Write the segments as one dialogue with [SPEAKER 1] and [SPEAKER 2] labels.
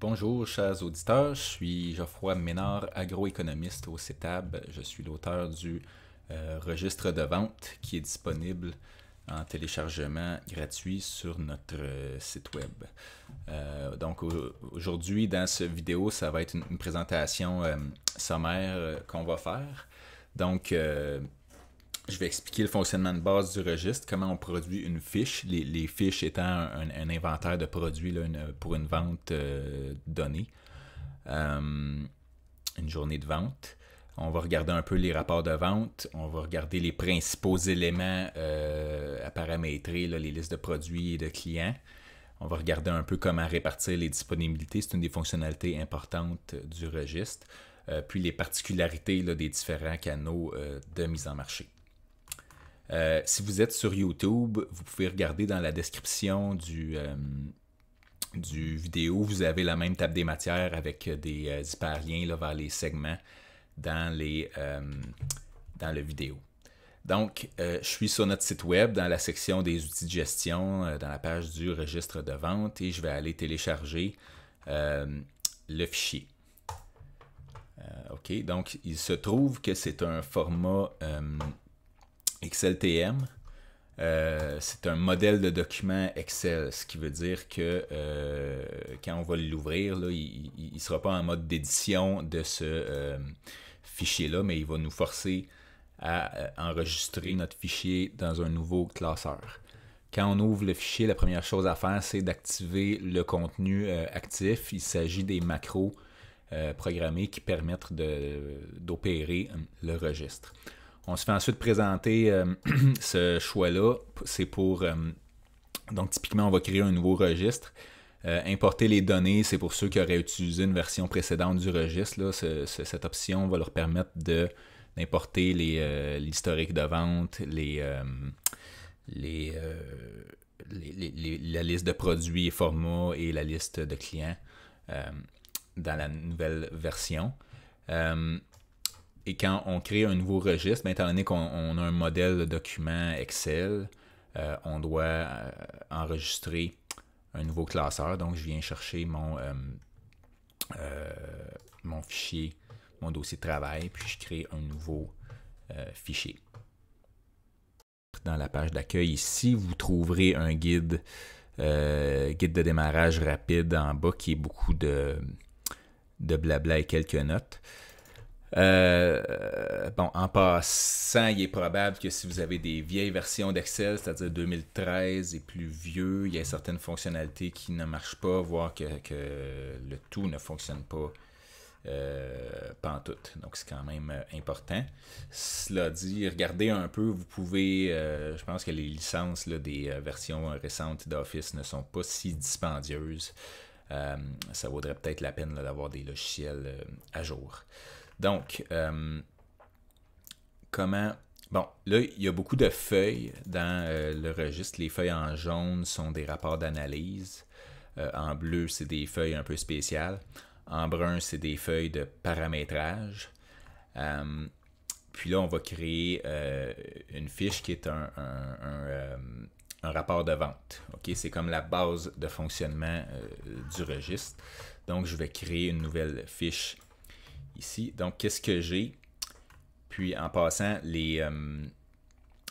[SPEAKER 1] Bonjour, chers auditeurs. Je suis Geoffroy Ménard, agroéconomiste au CETAB. Je suis l'auteur du euh, registre de vente qui est disponible en téléchargement gratuit sur notre euh, site web. Euh, donc aujourd'hui, dans cette vidéo, ça va être une, une présentation sommaire qu'on va faire. Donc, je vais expliquer le fonctionnement de base du registre, comment on produit une fiche, les, fiches étant un, inventaire de produits pour une vente euh, donnée, euh, une journée de vente. On va regarder un peu les rapports de vente, on va regarder les principaux éléments euh, à paramétrer, les listes de produits et de clients. On va regarder un peu comment répartir les disponibilités, c'est une des fonctionnalités importantes du registre, puis les particularités des différents canaux de mise en marché. Euh, si vous êtes sur YouTube, vous pouvez regarder dans la description du, euh, vidéo, vous avez la même table des matières avec des hyperliens euh, vers les segments dans, les, dans le vidéo. Donc, je suis sur notre site web dans la section des outils de gestion, dans la page du registre de vente et je vais aller télécharger le fichier. OK, donc il se trouve que c'est un format XLTM, euh, c'est un modèle de document Excel, ce qui veut dire que euh, quand on va l'ouvrir, il ne sera pas en mode d'édition de ce euh, fichier-là, mais il va nous forcer à enregistrer notre fichier dans un nouveau classeur. Quand on ouvre le fichier, la première chose à faire, c'est d'activer le contenu actif. Il s'agit des macros programmés qui permettent d'opérer le registre. On se fait ensuite présenter euh, ce choix-là. C'est pour. Euh, donc, typiquement, on va créer un nouveau registre. Euh, importer les données, c'est pour ceux qui auraient utilisé une version précédente du registre. cette option va leur permettre d'importer l'historique de vente, les, les, la liste de produits et formats et la liste de clients dans la nouvelle version. Et quand on crée un nouveau registre, ben, étant donné qu'on a un modèle de document Excel, euh, on doit euh, enregistrer un nouveau classeur. Donc, je viens chercher mon, euh, mon fichier, mon dossier de travail, puis je crée un nouveau fichier. Dans la page d'accueil, ici, vous trouverez un guide, guide de démarrage rapide en bas qui est beaucoup de, de blabla et quelques notes. Euh, bon, en passant, il est probable que si vous avez des vieilles versions d'Excel, c'est-à-dire 2013 et plus vieux, il y a certaines fonctionnalités qui ne marchent pas, voire que, le tout ne fonctionne pas. Euh, pas en tout. Donc, c'est quand même euh, important. Cela dit, regardez un peu, vous pouvez, euh, je pense que les licences des versions récentes d'Office ne sont pas si dispendieuses. ça vaudrait peut-être la peine d'avoir des logiciels à jour. Donc, euh, comment... Bon, là, il y a beaucoup de feuilles dans euh, le registre. Les feuilles en jaune sont des rapports d'analyse. Euh, en bleu, c'est des feuilles un peu spéciales. En brun, c'est des feuilles de paramétrage. puis là, on va créer une fiche qui est un, rapport de vente. ok C'est comme la base de fonctionnement du registre. Donc, je vais créer une nouvelle fiche donc, qu'est-ce que j'ai? Puis, en passant, les, euh,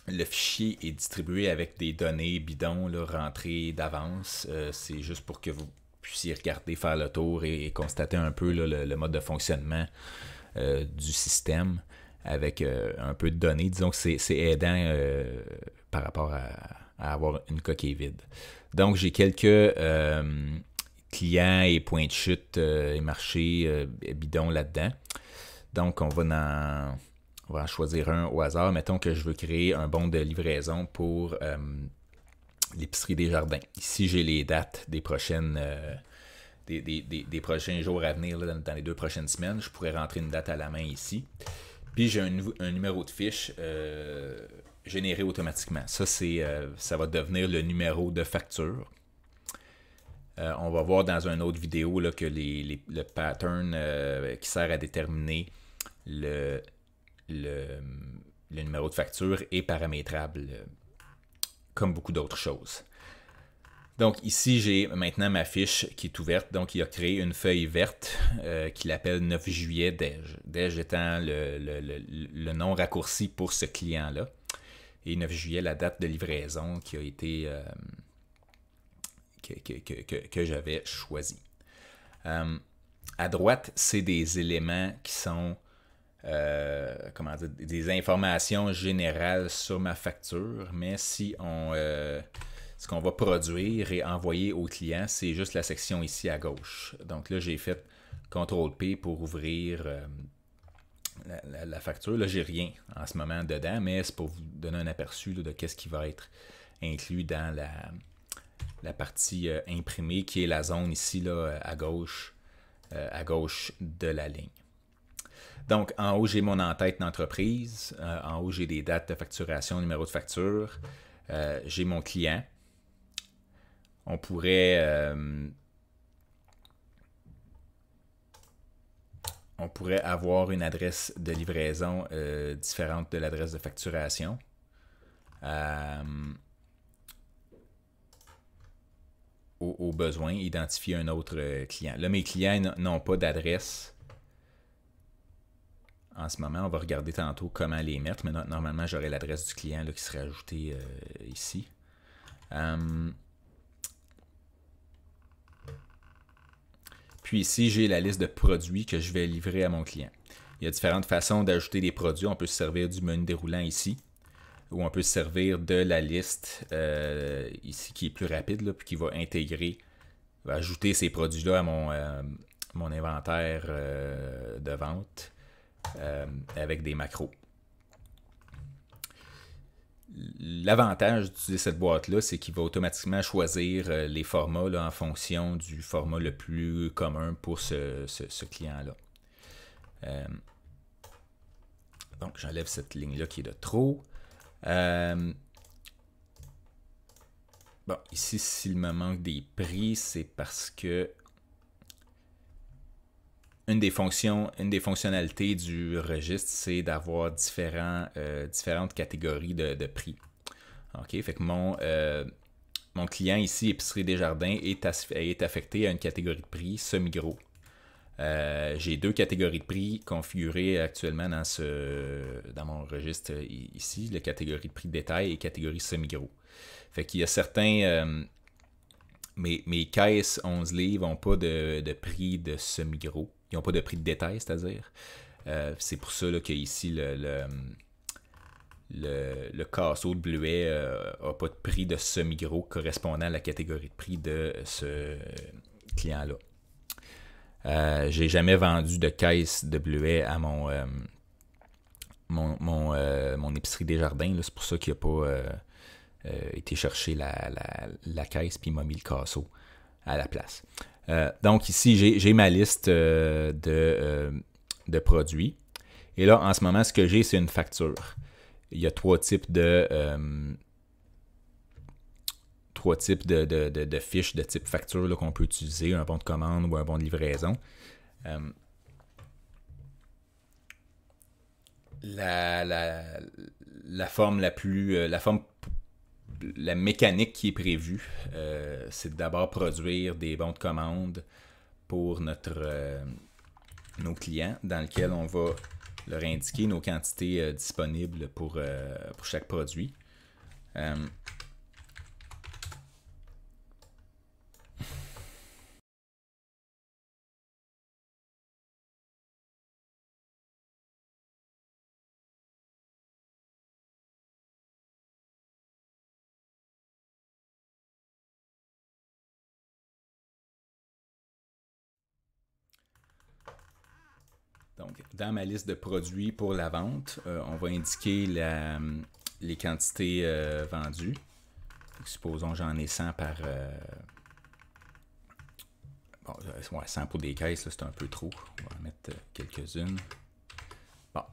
[SPEAKER 1] le fichier est distribué avec des données bidons là, rentrées d'avance. Euh, c'est juste pour que vous puissiez regarder, faire le tour et, constater un peu le, mode de fonctionnement euh, du système avec un peu de données. Disons que c'est aidant par rapport à, avoir une coquille vide. Donc, j'ai quelques clients et point de chute euh, et marché euh, bidon là-dedans. Donc, on va, en, va choisir un au hasard. Mettons que je veux créer un bon de livraison pour euh, l'épicerie des jardins. Ici, j'ai les dates des prochaines. Des, prochains jours à venir, dans, les deux prochaines semaines, je pourrais rentrer une date à la main ici. Puis j'ai un, un, numéro de fiche généré automatiquement. Ça, c'est, ça va devenir le numéro de facture euh, on va voir dans une autre vidéo là, que le pattern euh, qui sert à déterminer le, le, numéro de facture est paramétrable euh, comme beaucoup d'autres choses. Donc ici, j'ai maintenant ma fiche qui est ouverte. Donc il a créé une feuille verte qu'il appelle 9 juillet DEJ. DEJ étant le, le nom raccourci pour ce client-là. Et 9 juillet, la date de livraison qui a été que, j'avais choisi. Euh, à droite, c'est des éléments qui sont euh, comment des informations générales sur ma facture, mais si on euh, ce qu'on va produire et envoyer au client, c'est juste la section ici à gauche. Donc là, j'ai fait CTRL-P pour ouvrir la, facture. Là, j'ai rien en ce moment dedans, mais c'est pour vous donner un aperçu de qu'est-ce qui va être inclus dans la, la partie euh, imprimée qui est la zone ici là, euh, à gauche euh, à gauche de la ligne. Donc en haut j'ai mon en-tête d'entreprise, en haut j'ai des dates de facturation, numéro de facture, j'ai mon client. On pourrait on pourrait avoir une adresse de livraison différente de l'adresse de facturation. au, besoin, identifier un autre euh, client. Là, mes clients n'ont pas d'adresse. En ce moment, on va regarder tantôt comment les mettre, mais normalement, j'aurai l'adresse du client là, qui serait ajoutée euh, ici. Hum. Puis ici, j'ai la liste de produits que je vais livrer à mon client. Il y a différentes façons d'ajouter des produits. On peut se servir du menu déroulant ici où on peut se servir de la liste euh, ici qui est plus rapide, là, puis qui va intégrer, va ajouter ces produits-là à mon, euh, mon inventaire euh, de vente avec des macros. L'avantage d'utiliser cette boîte-là, c'est qu'il va automatiquement choisir les formats en fonction du format le plus commun pour ce, ce client-là. donc, j'enlève cette ligne-là qui est de trop. Euh, bon, ici, s'il me manque des prix, c'est parce que une des fonctions, une des fonctionnalités du registre, c'est d'avoir euh, différentes catégories de, prix. OK, fait que mon, euh, client ici, Épicerie Jardins, est, est affecté à une catégorie de prix semi-gros. Euh, j'ai deux catégories de prix configurées actuellement dans, ce, dans mon registre ici, la catégorie de prix de détail et catégorie semi-gros. Fait qu'il y a certains... Euh, mes, mes, caisses 11 livres n'ont pas de, prix de semi-gros. Ils n'ont pas de prix de détail, c'est-à-dire. Euh, c'est pour ça là, que ici le, le, le, de bleuet n'a pas de prix de semi-gros correspondant à la catégorie de prix de ce client-là. Euh, j'ai jamais vendu de caisse de bleuets à mon euh, euh, mon, épicerie des jardins. C'est pour ça qu'il n'a pas été chercher la, caisse puis il m'a mis le casseau à la place. donc ici, j'ai ma liste de, de, produits. Et là, en ce moment, ce que j'ai, c'est une facture. Il y a trois types de, trois types de, fiches de type facture qu'on peut utiliser, un bon de commande ou un bon de livraison. Euh, la, forme la plus. Euh, la forme la mécanique qui est prévue, euh, c'est d'abord produire des bons de commande pour notre, nos clients, dans lequel on va leur indiquer nos quantités disponibles pour, pour chaque produit. dans ma liste de produits pour la vente, euh, on va indiquer les quantités euh, vendues. Supposons j'en ai 100 par... Euh, bon, 100 pour des caisses, c'est un peu trop. On va en mettre quelques-unes. Bon.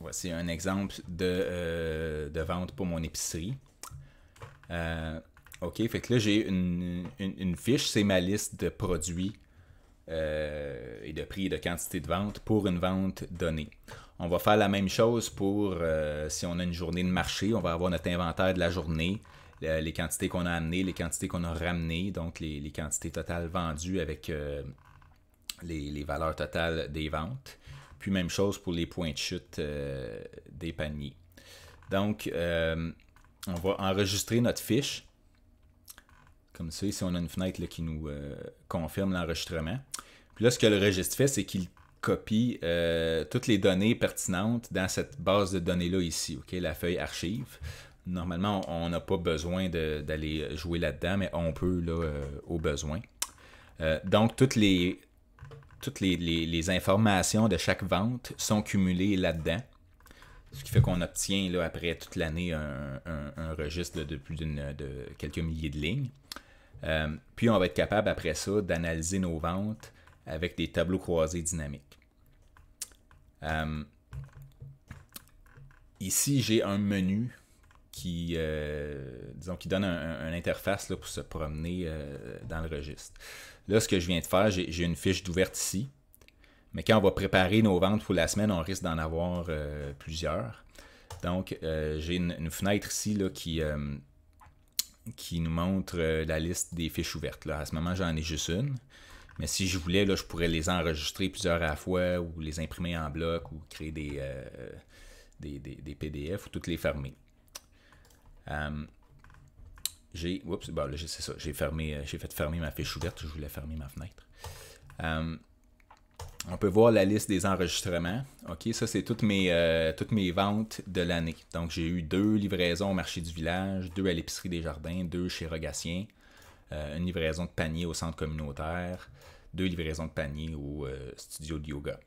[SPEAKER 1] voici un exemple euh, de, vente pour mon épicerie. Euh, OK, fait que là, j'ai une, fiche, c'est ma liste de produits euh, et de prix et de quantité de vente pour une vente donnée. On va faire la même chose pour si on a une journée de marché, on va avoir notre inventaire de la journée, les quantités qu'on a amenées, les quantités qu'on a ramenées, donc les, quantités totales vendues avec les, valeurs totales des ventes. Puis même chose pour les points de chute euh, des paniers. Donc, euh, on va enregistrer notre fiche. Comme ça, ici, on a une fenêtre là, qui nous euh, confirme l'enregistrement. Puis là, ce que le registre fait, c'est qu'il copie toutes les données pertinentes dans cette base de données-là ici, ok la feuille archive. Normalement, on n'a pas besoin d'aller jouer là-dedans, mais on peut là, au besoin. donc, toutes les toutes les, informations de chaque vente sont cumulées là-dedans. Ce qui fait qu'on obtient là, après toute l'année un, registre de, plus d'une de quelques milliers de lignes. Euh, puis on va être capable après ça d'analyser nos ventes avec des tableaux croisés dynamiques. Euh, ici, j'ai un menu qui, euh, qui donne une un interface pour se promener dans le registre. Là, ce que je viens de faire, j'ai une fiche d'ouverture ici. Mais quand on va préparer nos ventes pour la semaine, on risque d'en avoir euh, plusieurs. Donc, euh, j'ai une, fenêtre ici là, qui, euh, qui nous montre la liste des fiches ouvertes. Là. À ce moment, j'en ai juste une. Mais si je voulais, là, je pourrais les enregistrer plusieurs à la fois ou les imprimer en bloc ou créer des, des, PDF ou toutes les fermer. J'ai. Oups, bah, c'est ça. J'ai fermé. Euh, j'ai fait fermer ma fiche ouverte. Je voulais fermer ma fenêtre. Euh, on peut voir la liste des enregistrements. OK, ça, c'est toutes mes, euh, toutes mes ventes de l'année. Donc, j'ai eu deux livraisons au marché du village, deux à l'épicerie des jardins, deux chez Rogatien, une livraison de panier au centre communautaire, deux livraisons de panier au studio de yoga.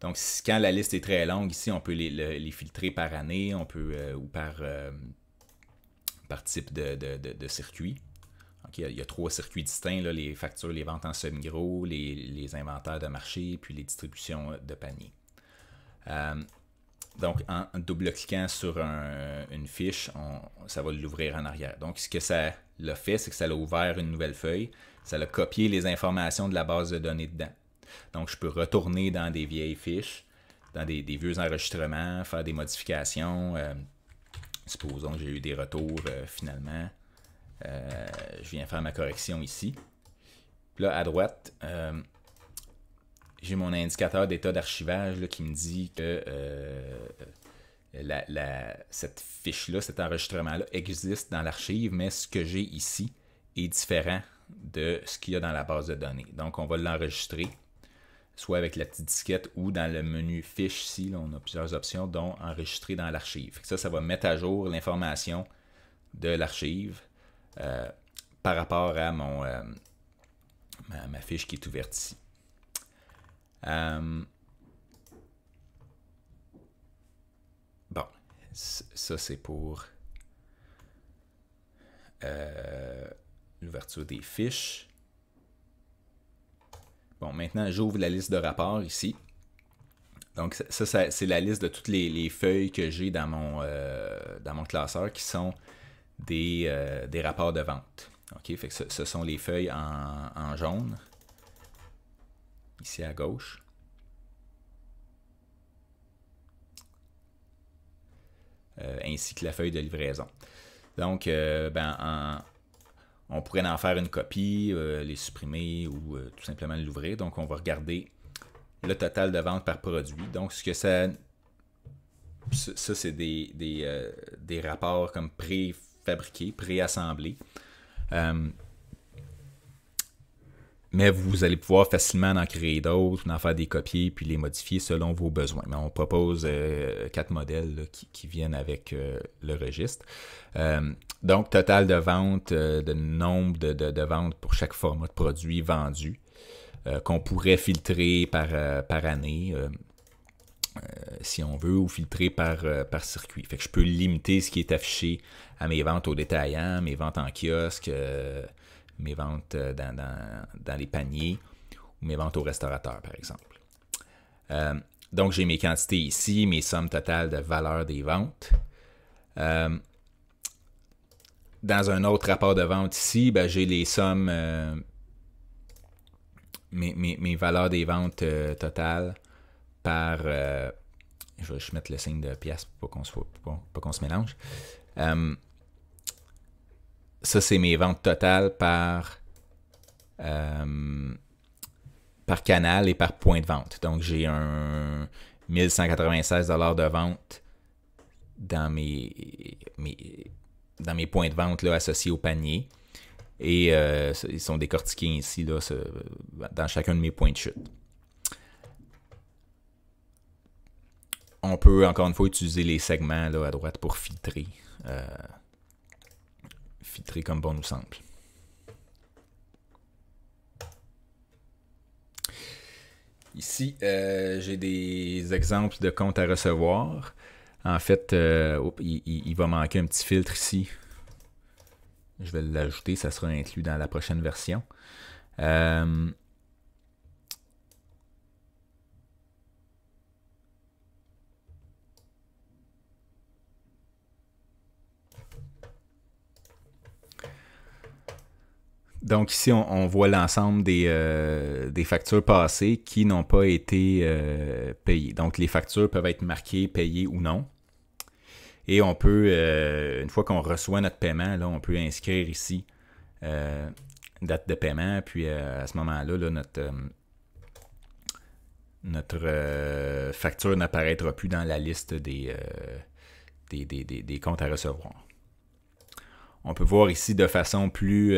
[SPEAKER 1] Donc, quand la liste est très longue, ici, on peut les, les filtrer par année on peut, ou par, par type de, de, circuit. il y a trois circuits distincts, les factures, les ventes en semi-gros, les, inventaires de marché, puis les distributions de panier. Euh, donc, en double-cliquant sur une fiche, ça va l'ouvrir en arrière. Donc, ce que ça l'a fait, c'est que ça l'a ouvert une nouvelle feuille. Ça l'a copié les informations de la base de données dedans. Donc, je peux retourner dans des vieilles fiches, dans des, vieux enregistrements, faire des modifications, euh, supposons que j'ai eu des retours euh, finalement. Euh, je viens faire ma correction ici. là, à droite, euh, j'ai mon indicateur d'état d'archivage qui me dit que cette fiche-là, cet enregistrement-là existe dans l'archive, mais ce que j'ai ici est différent de ce qu'il y a dans la base de données. Donc, on va l'enregistrer soit avec la petite disquette ou dans le menu fiche ici, on a plusieurs options, dont enregistrer dans l'archive. Ça, ça va mettre à jour l'information de l'archive euh, par rapport à mon euh, ma, fiche qui est ouverte ici. Euh, bon, ça c'est pour l'ouverture des fiches. Bon, maintenant, j'ouvre la liste de rapports ici. Donc, ça, c'est la liste de toutes les, feuilles que j'ai dans, mon euh, dans mon classeur qui sont des, euh, des rapports de vente. OK, fait que ce, sont les feuilles en, jaune, ici à gauche. Euh, ainsi que la feuille de livraison. Donc, ben, en, on pourrait en faire une copie, euh, les supprimer ou euh, tout simplement l'ouvrir. Donc, on va regarder le total de ventes par produit. Donc, ce que ça... Ça, c'est des, des, euh, des, rapports comme préfabriqués, préassemblés mais vous allez pouvoir facilement en créer d'autres, en faire des copies, puis les modifier selon vos besoins. Mais on propose euh, quatre modèles qui, viennent avec euh, le registre. Euh, donc, total de ventes, de nombre de, ventes pour chaque format de produit vendu, qu'on pourrait filtrer par, par année. si on veut, ou filtrer par, par circuit. Fait que je peux limiter ce qui est affiché à mes ventes au détaillant, mes ventes en kiosque, mes ventes euh, dans, les paniers ou mes ventes au restaurateur, par exemple. Euh, donc, j'ai mes quantités ici, mes sommes totales de valeur des ventes. Euh, dans un autre rapport de vente ici, ben, j'ai les sommes, mes, valeurs des ventes totales par... je vais mettre le signe de pièce pour pas qu'on se mélange ça, c'est mes ventes totales par, euh, par canal et par point de vente. Donc, j'ai un 1196 de vente dans mes, dans mes points de vente là, associés au panier. Et euh, ils sont décortiqués ici là, dans chacun de mes points de chute. On peut encore une fois utiliser les segments là, à droite pour filtrer. Euh, comme bon nous semble. Ici, euh, j'ai des exemples de comptes à recevoir. En fait, euh, il, va manquer un petit filtre ici. Je vais l'ajouter, ça sera inclus dans la prochaine version. Euh, Donc ici, on, voit l'ensemble euh, des, factures passées qui n'ont pas été euh, payées. Donc les factures peuvent être marquées payées ou non. Et on peut, euh, une fois qu'on reçoit notre paiement, là, on peut inscrire ici date de paiement. Puis à ce moment-là, là, notre, notre facture n'apparaîtra plus dans la liste des, des, comptes à recevoir. On peut voir ici de façon plus,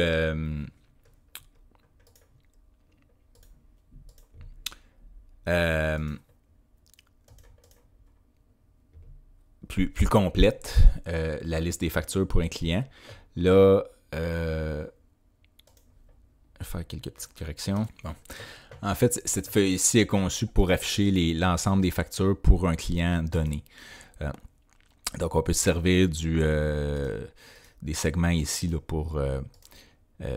[SPEAKER 1] Euh, plus, plus complète, euh, la liste des factures pour un client. Là, je euh, vais faire quelques petites corrections. En fait, cette feuille ici est conçue pour afficher l'ensemble des factures pour un client donné. donc, on peut se servir du, des segments ici là, pour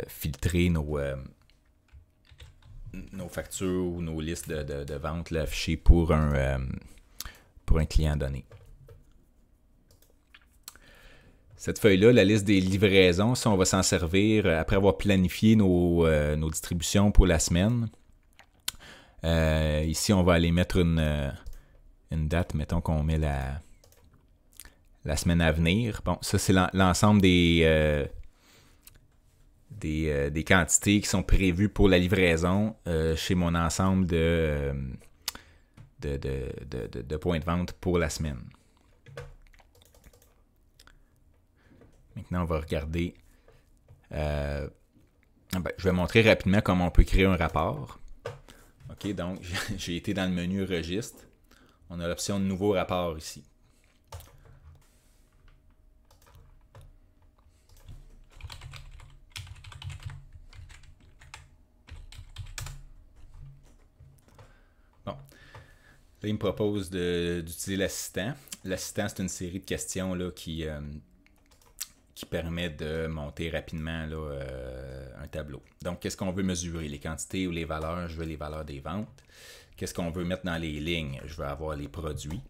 [SPEAKER 1] filtrer nos, nos factures ou nos listes de, de, ventes l'afficher pour un, euh, pour un client donné. Cette feuille-là, la liste des livraisons, ça, on va s'en servir euh, après avoir planifié nos, euh, nos distributions pour la semaine. ici, on va aller mettre une, une date, mettons qu'on met la, la semaine à venir. Bon, ça, c'est l'ensemble des euh, des, quantités qui sont prévues pour la livraison euh, chez mon ensemble euh, de, de, points de vente pour la semaine. Maintenant, on va regarder. Ben, je vais montrer rapidement comment on peut créer un rapport. OK, donc j'ai été dans le menu registre. On a l'option de nouveau rapport ici. il me propose d'utiliser l'assistant. L'assistant, c'est une série de questions là, qui, euh, qui permet de monter rapidement là, euh, un tableau. Donc, qu'est-ce qu'on veut mesurer Les quantités ou les valeurs Je veux les valeurs des ventes. Qu'est-ce qu'on veut mettre dans les lignes Je veux avoir les produits.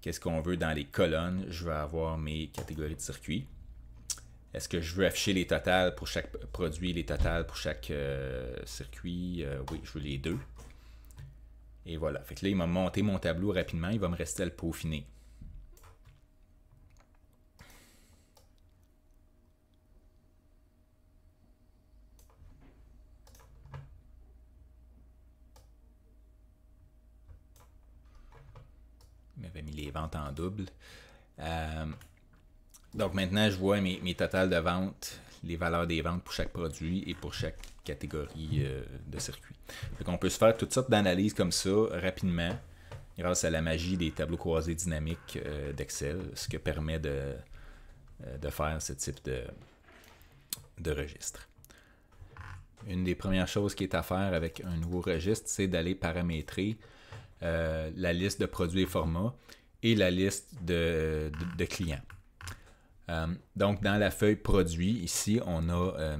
[SPEAKER 1] Qu'est-ce qu'on veut dans les colonnes Je veux avoir mes catégories de circuits. Est-ce que je veux afficher les totales pour chaque produit, les totales pour chaque euh, circuit? oui, je veux les deux. Et voilà. Fait que là, il m'a monté mon tableau rapidement. Il va me rester à le peaufiner. Il m'avait mis les ventes en double. Euh, donc maintenant, je vois mes, mes totales de ventes, les valeurs des ventes pour chaque produit et pour chaque catégorie euh, de circuit. Donc on peut se faire toutes sortes d'analyses comme ça rapidement grâce à la magie des tableaux croisés dynamiques euh, d'Excel, ce qui permet euh, de, faire ce type de, registre. Une des premières choses qui est à faire avec un nouveau registre, c'est d'aller paramétrer la liste de produits et formats et la liste de clients. Euh, donc, dans la feuille produits, ici, on a euh,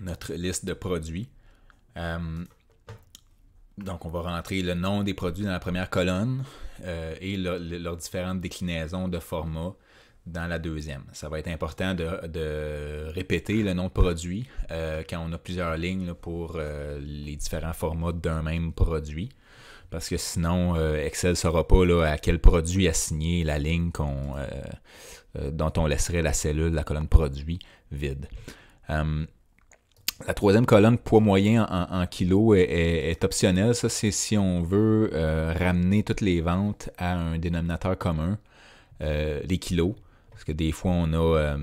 [SPEAKER 1] notre liste de produits. Euh, donc, on va rentrer le nom des produits dans la première colonne et leurs différentes déclinaisons de format dans la deuxième. Ça va être important de, répéter le nom de produit quand on a plusieurs lignes pour les différents formats d'un même produit. Parce que sinon, Excel ne saura pas à quel produit assigner la ligne qu'on euh, dont on laisserait la cellule, la colonne produit, vide. Euh, la troisième colonne poids moyen en, kilos est, optionnelle. Ça, c'est si on veut euh, ramener toutes les ventes à un dénominateur commun, les kilos. Parce que des fois, on a.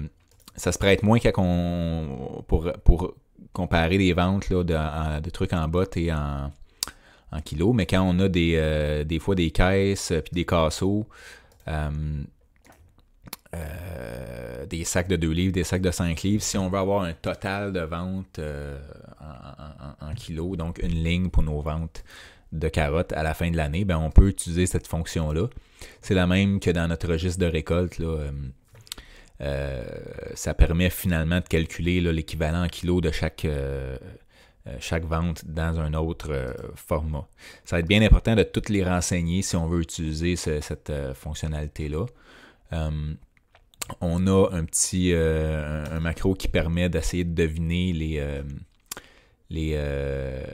[SPEAKER 1] ça se prête moins qu'à Pour, comparer les ventes de, trucs en bottes et en, kilos, mais quand on a des, fois des caisses puis des casseaux, euh, des sacs de 2 livres, des sacs de 5 livres, si on veut avoir un total de ventes euh, en, kilos, donc une ligne pour nos ventes de carottes à la fin de l'année, ben, on peut utiliser cette fonction-là. C'est la même que dans notre registre de récolte. Là, euh, ça permet finalement de calculer l'équivalent en kilos de chaque, chaque vente dans un autre format. Ça va être bien important de toutes les renseigner si on veut utiliser cette fonctionnalité-là on a un petit euh, macro qui permet d'essayer de deviner les euh, euh,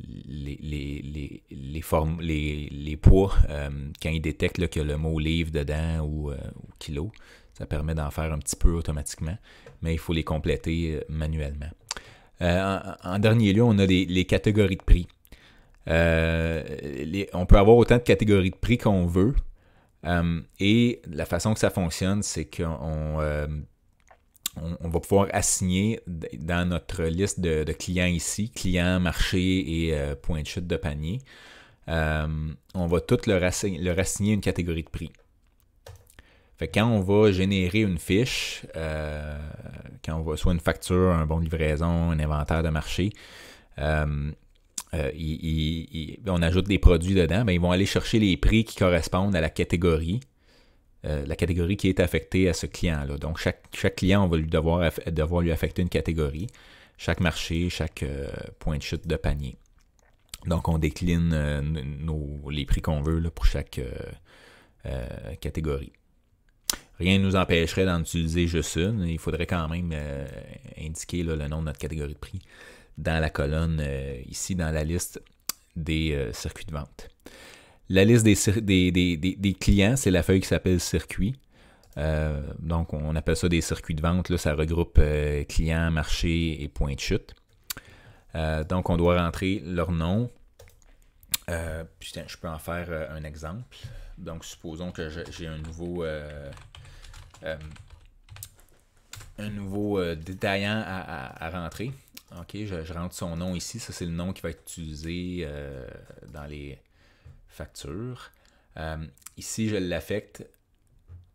[SPEAKER 1] les, formes, les, les poids quand il détecte que le mot livre dedans ou, kilo. Ça permet d'en faire un petit peu automatiquement, mais il faut les compléter manuellement. En, dernier lieu, on a les catégories de prix. on peut avoir autant de catégories de prix qu'on veut, euh, et la façon que ça fonctionne, c'est qu'on euh, va pouvoir assigner dans notre liste de, clients ici, clients, marché et euh, points point de chute de panier, on va tout leur, assigner, une catégorie de prix. Fait quand on va générer une fiche, quand on va soit une facture, un bon de livraison, un inventaire de marché, euh, on ajoute des produits dedans, mais ils vont aller chercher les prix qui correspondent à la catégorie, euh, la catégorie qui est affectée à ce client-là. Donc, chaque, client, on va lui devoir, lui affecter une catégorie, chaque marché, chaque euh, point de chute de panier. Donc, on décline les prix qu'on veut pour chaque catégorie. Rien ne nous empêcherait d'en utiliser juste une. Il faudrait quand même indiquer le nom de notre catégorie de prix dans la colonne euh, ici, dans la liste des euh, circuits de vente. La liste des, des, des, clients, c'est la feuille qui s'appelle circuit. Euh, donc, on appelle ça des circuits de vente. Là, ça regroupe clients, marché et point de chute. donc, on doit rentrer leur nom. putain, je peux en faire un exemple. Donc, supposons que j'ai un nouveau un nouveau détaillant à, rentrer. OK, je, rentre son nom ici. Ça, c'est le nom qui va être utilisé euh, dans les factures. Euh, ici, je l'affecte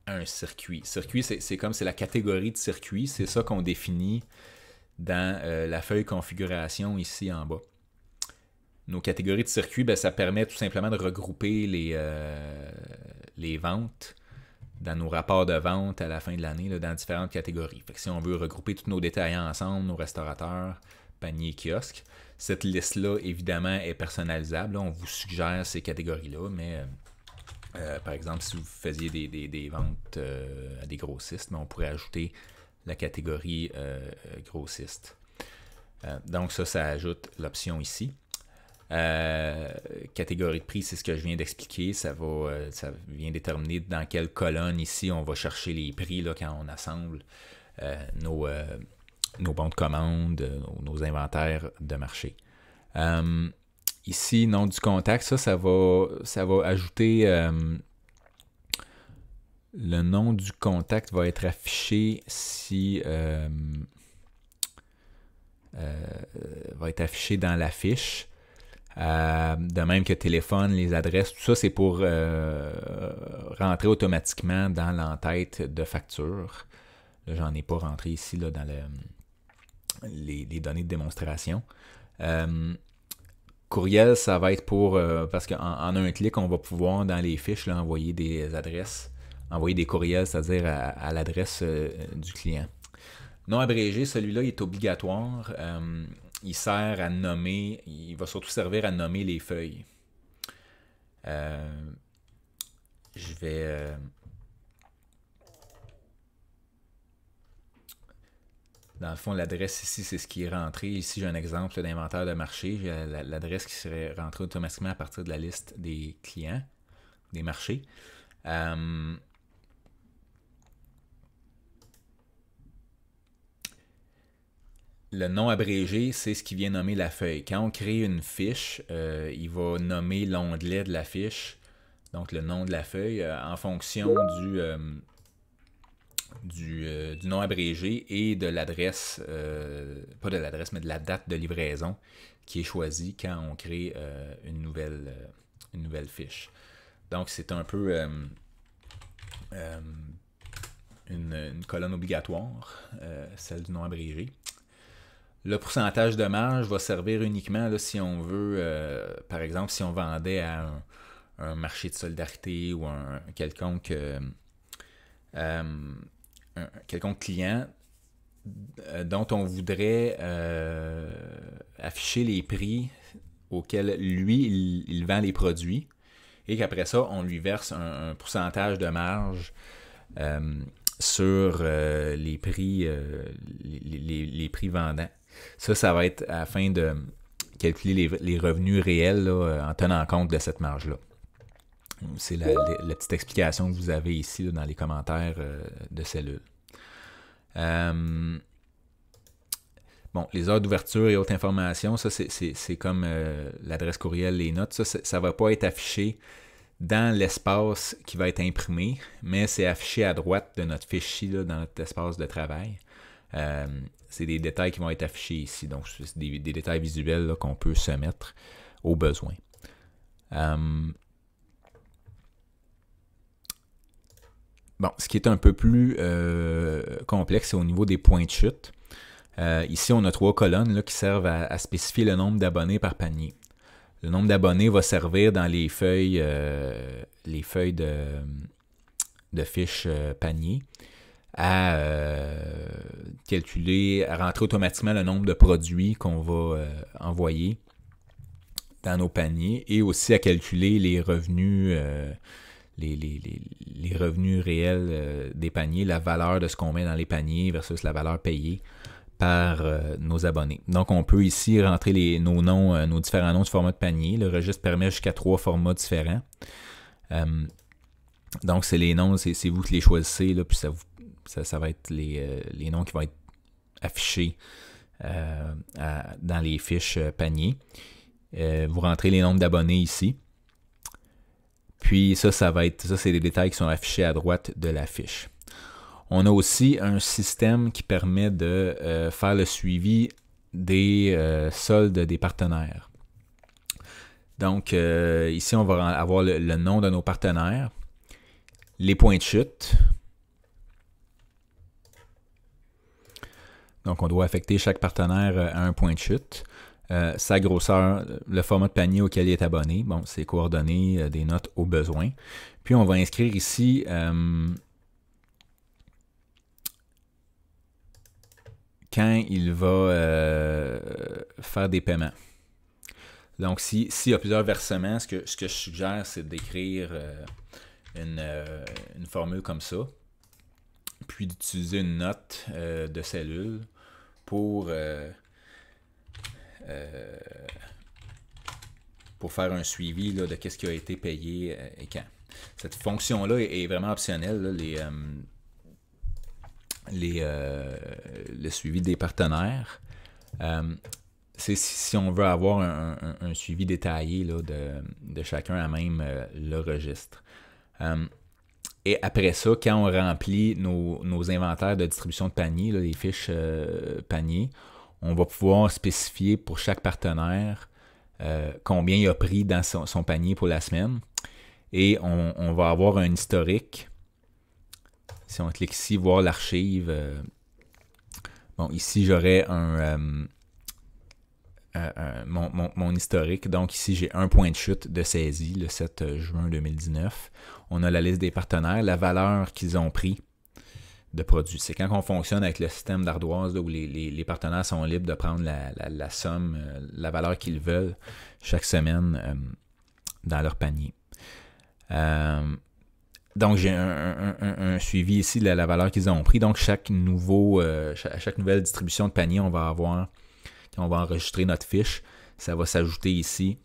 [SPEAKER 1] à un circuit. Circuit, c'est comme c'est la catégorie de circuit. C'est ça qu'on définit dans euh, la feuille configuration ici en bas. Nos catégories de circuits, ben, ça permet tout simplement de regrouper les, les ventes dans nos rapports de vente à la fin de l'année, dans différentes catégories. si on veut regrouper tous nos détaillants ensemble, nos restaurateurs, paniers, kiosques, cette liste-là, évidemment, est personnalisable. on vous suggère ces catégories-là, mais euh, euh, par exemple, si vous faisiez des, ventes euh, à des grossistes, ben, on pourrait ajouter la catégorie grossiste. donc ça, ça ajoute l'option ici. Euh, catégorie de prix, c'est ce que je viens d'expliquer. Ça, euh, ça vient déterminer dans quelle colonne ici on va chercher les prix là, quand on assemble euh, nos, nos, bons de commande, nos, inventaires de marché. ici, nom du contact, ça, ça va, ça va ajouter. le nom du contact va être affiché si. va être affiché dans la fiche. Euh, de même que téléphone, les adresses, tout ça, c'est pour euh, rentrer automatiquement dans l'entête de facture. Là, j'en ai pas rentré ici là, dans les, données de démonstration. Euh, courriel, ça va être pour. parce qu'en un clic, on va pouvoir, dans les fiches, envoyer des adresses, envoyer des courriels, c'est-à-dire à, à l'adresse du client. Non abrégé, celui-là est obligatoire il sert à nommer, il va surtout servir à nommer les feuilles. Euh, je vais... Euh, dans le fond, l'adresse ici, c'est ce qui est rentré. Ici, j'ai un exemple d'inventaire de marché. l'adresse qui serait rentrée automatiquement à partir de la liste des clients, des marchés. Euh, le nom abrégé, c'est ce qui vient nommer la feuille. Quand on crée une fiche, euh, il va nommer l'onglet de la fiche, donc le nom de la feuille, euh, en fonction du, euh, du, nom abrégé et de l'adresse, pas de l'adresse, mais de la date de livraison qui est choisie quand on crée une, nouvelle, une nouvelle fiche. Donc c'est un peu une, colonne obligatoire, celle du nom abrégé. Le pourcentage de marge va servir uniquement si on veut, euh, par exemple, si on vendait à un, marché de solidarité ou un quelconque, euh, euh, un quelconque client dont on voudrait afficher les prix auxquels lui, il, vend les produits et qu'après ça, on lui verse un, pourcentage de marge sur les prix les prix vendants. Ça, ça va être afin de calculer les, revenus réels euh, en tenant compte de cette marge-là. C'est la, petite explication que vous avez ici dans les commentaires euh, de cellules. Euh, bon, les heures d'ouverture et autres informations, ça c'est comme l'adresse courriel, les notes, ça ne va pas être affiché dans l'espace qui va être imprimé, mais c'est affiché à droite de notre fichier, dans notre espace de travail c'est des détails qui vont être affichés ici. Donc, c'est des, détails visuels qu'on peut se mettre au besoin. Hum. bon, ce qui est un peu plus euh, complexe, c'est au niveau des points de chute. Euh, ici, on a trois colonnes qui servent à, spécifier le nombre d'abonnés par panier. Le nombre d'abonnés va servir dans les feuilles, euh, les feuilles de, de fiches panier à euh, calculer, à rentrer automatiquement le nombre de produits qu'on va euh, envoyer dans nos paniers et aussi à calculer les revenus, euh, les, revenus réels des paniers, la valeur de ce qu'on met dans les paniers versus la valeur payée par nos abonnés. Donc on peut ici rentrer nos noms, nos différents noms de format de panier. Le registre permet jusqu'à trois formats différents. donc c'est les noms, c'est vous qui les choisissez, puis ça vous ça, va être euh, les, noms qui vont être affichés euh, dans les fiches euh, panier. vous rentrez les nombres d'abonnés ici. Puis ça, ça va être, ça c'est des détails qui sont affichés à droite de la fiche. On a aussi un système qui permet de faire le suivi des soldes des partenaires. Donc ici, on va avoir le, nom de nos partenaires, les points de chute, Donc, on doit affecter chaque partenaire euh, à un point de chute. Euh, sa grosseur, le format de panier auquel il est abonné, bon, c'est coordonnées, euh, des notes au besoin. Puis on va inscrire ici quand il va faire des paiements. Donc, s'il y a plusieurs versements, ce que, ce que je suggère, c'est d'écrire une, formule comme ça, puis d'utiliser une note de cellule pour, euh, euh, pour faire un suivi là, de qu'est ce qui a été payé euh, et quand. Cette fonction-là est, vraiment optionnelle. les, les, le suivi des partenaires c'est si, on veut avoir un, suivi détaillé là, de, chacun à même le registre. Et après ça, quand on remplit nos, inventaires de distribution de paniers, les fiches euh, panier, on va pouvoir spécifier pour chaque partenaire euh, combien il a pris dans son, panier pour la semaine. Et on, va avoir un historique. Si on clique ici, voir l'archive. Euh, bon, ici, j'aurai un, mon, mon, historique. Donc ici, j'ai un point de chute de saisie le 7 juin 2019 on a la liste des partenaires, la valeur qu'ils ont pris de produits. C'est quand on fonctionne avec le système d'ardoise où les, partenaires sont libres de prendre la, somme, euh, la valeur qu'ils veulent chaque semaine euh, dans leur panier. Euh, donc, j'ai un, suivi ici de la, valeur qu'ils ont pris. Donc, chaque nouveau, à chaque, chaque, nouvelle distribution de panier, on va avoir, on va enregistrer notre fiche. Ça va s'ajouter ici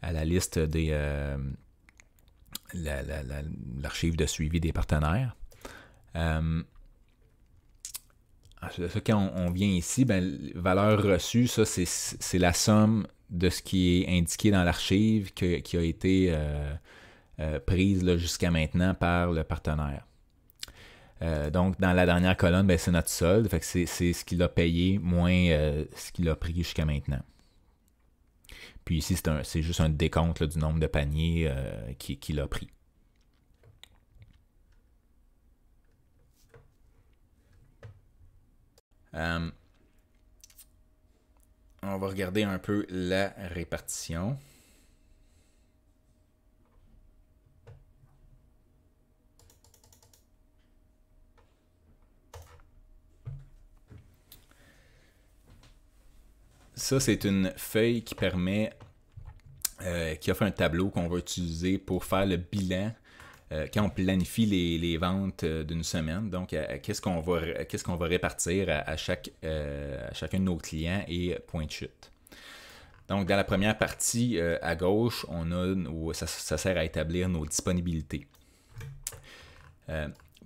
[SPEAKER 1] à la liste des, l'archive de suivi des partenaires. Euh, quand on, vient ici, ben, valeur reçue, ça, c'est la somme de ce qui est indiqué dans l'archive qui a été euh, euh prise jusqu'à maintenant par le partenaire. Euh, donc, dans la dernière colonne, ben, c'est notre solde. c'est ce qu'il a payé moins euh, ce qu'il a pris jusqu'à maintenant. Puis ici, c'est juste un décompte du nombre de paniers qu'il euh, qui a pris. Euh, on va regarder un peu la répartition. Ça, c'est une feuille qui permet, euh, qui offre un tableau qu'on va utiliser pour faire le bilan euh, quand on planifie les, ventes euh, d'une semaine. Donc, qu'est-ce qu'on va, qu'est-ce va répartir à, chaque, chacun de nos clients et point de chute. Donc, dans la première partie, à gauche, on a ça, sert à établir nos disponibilités.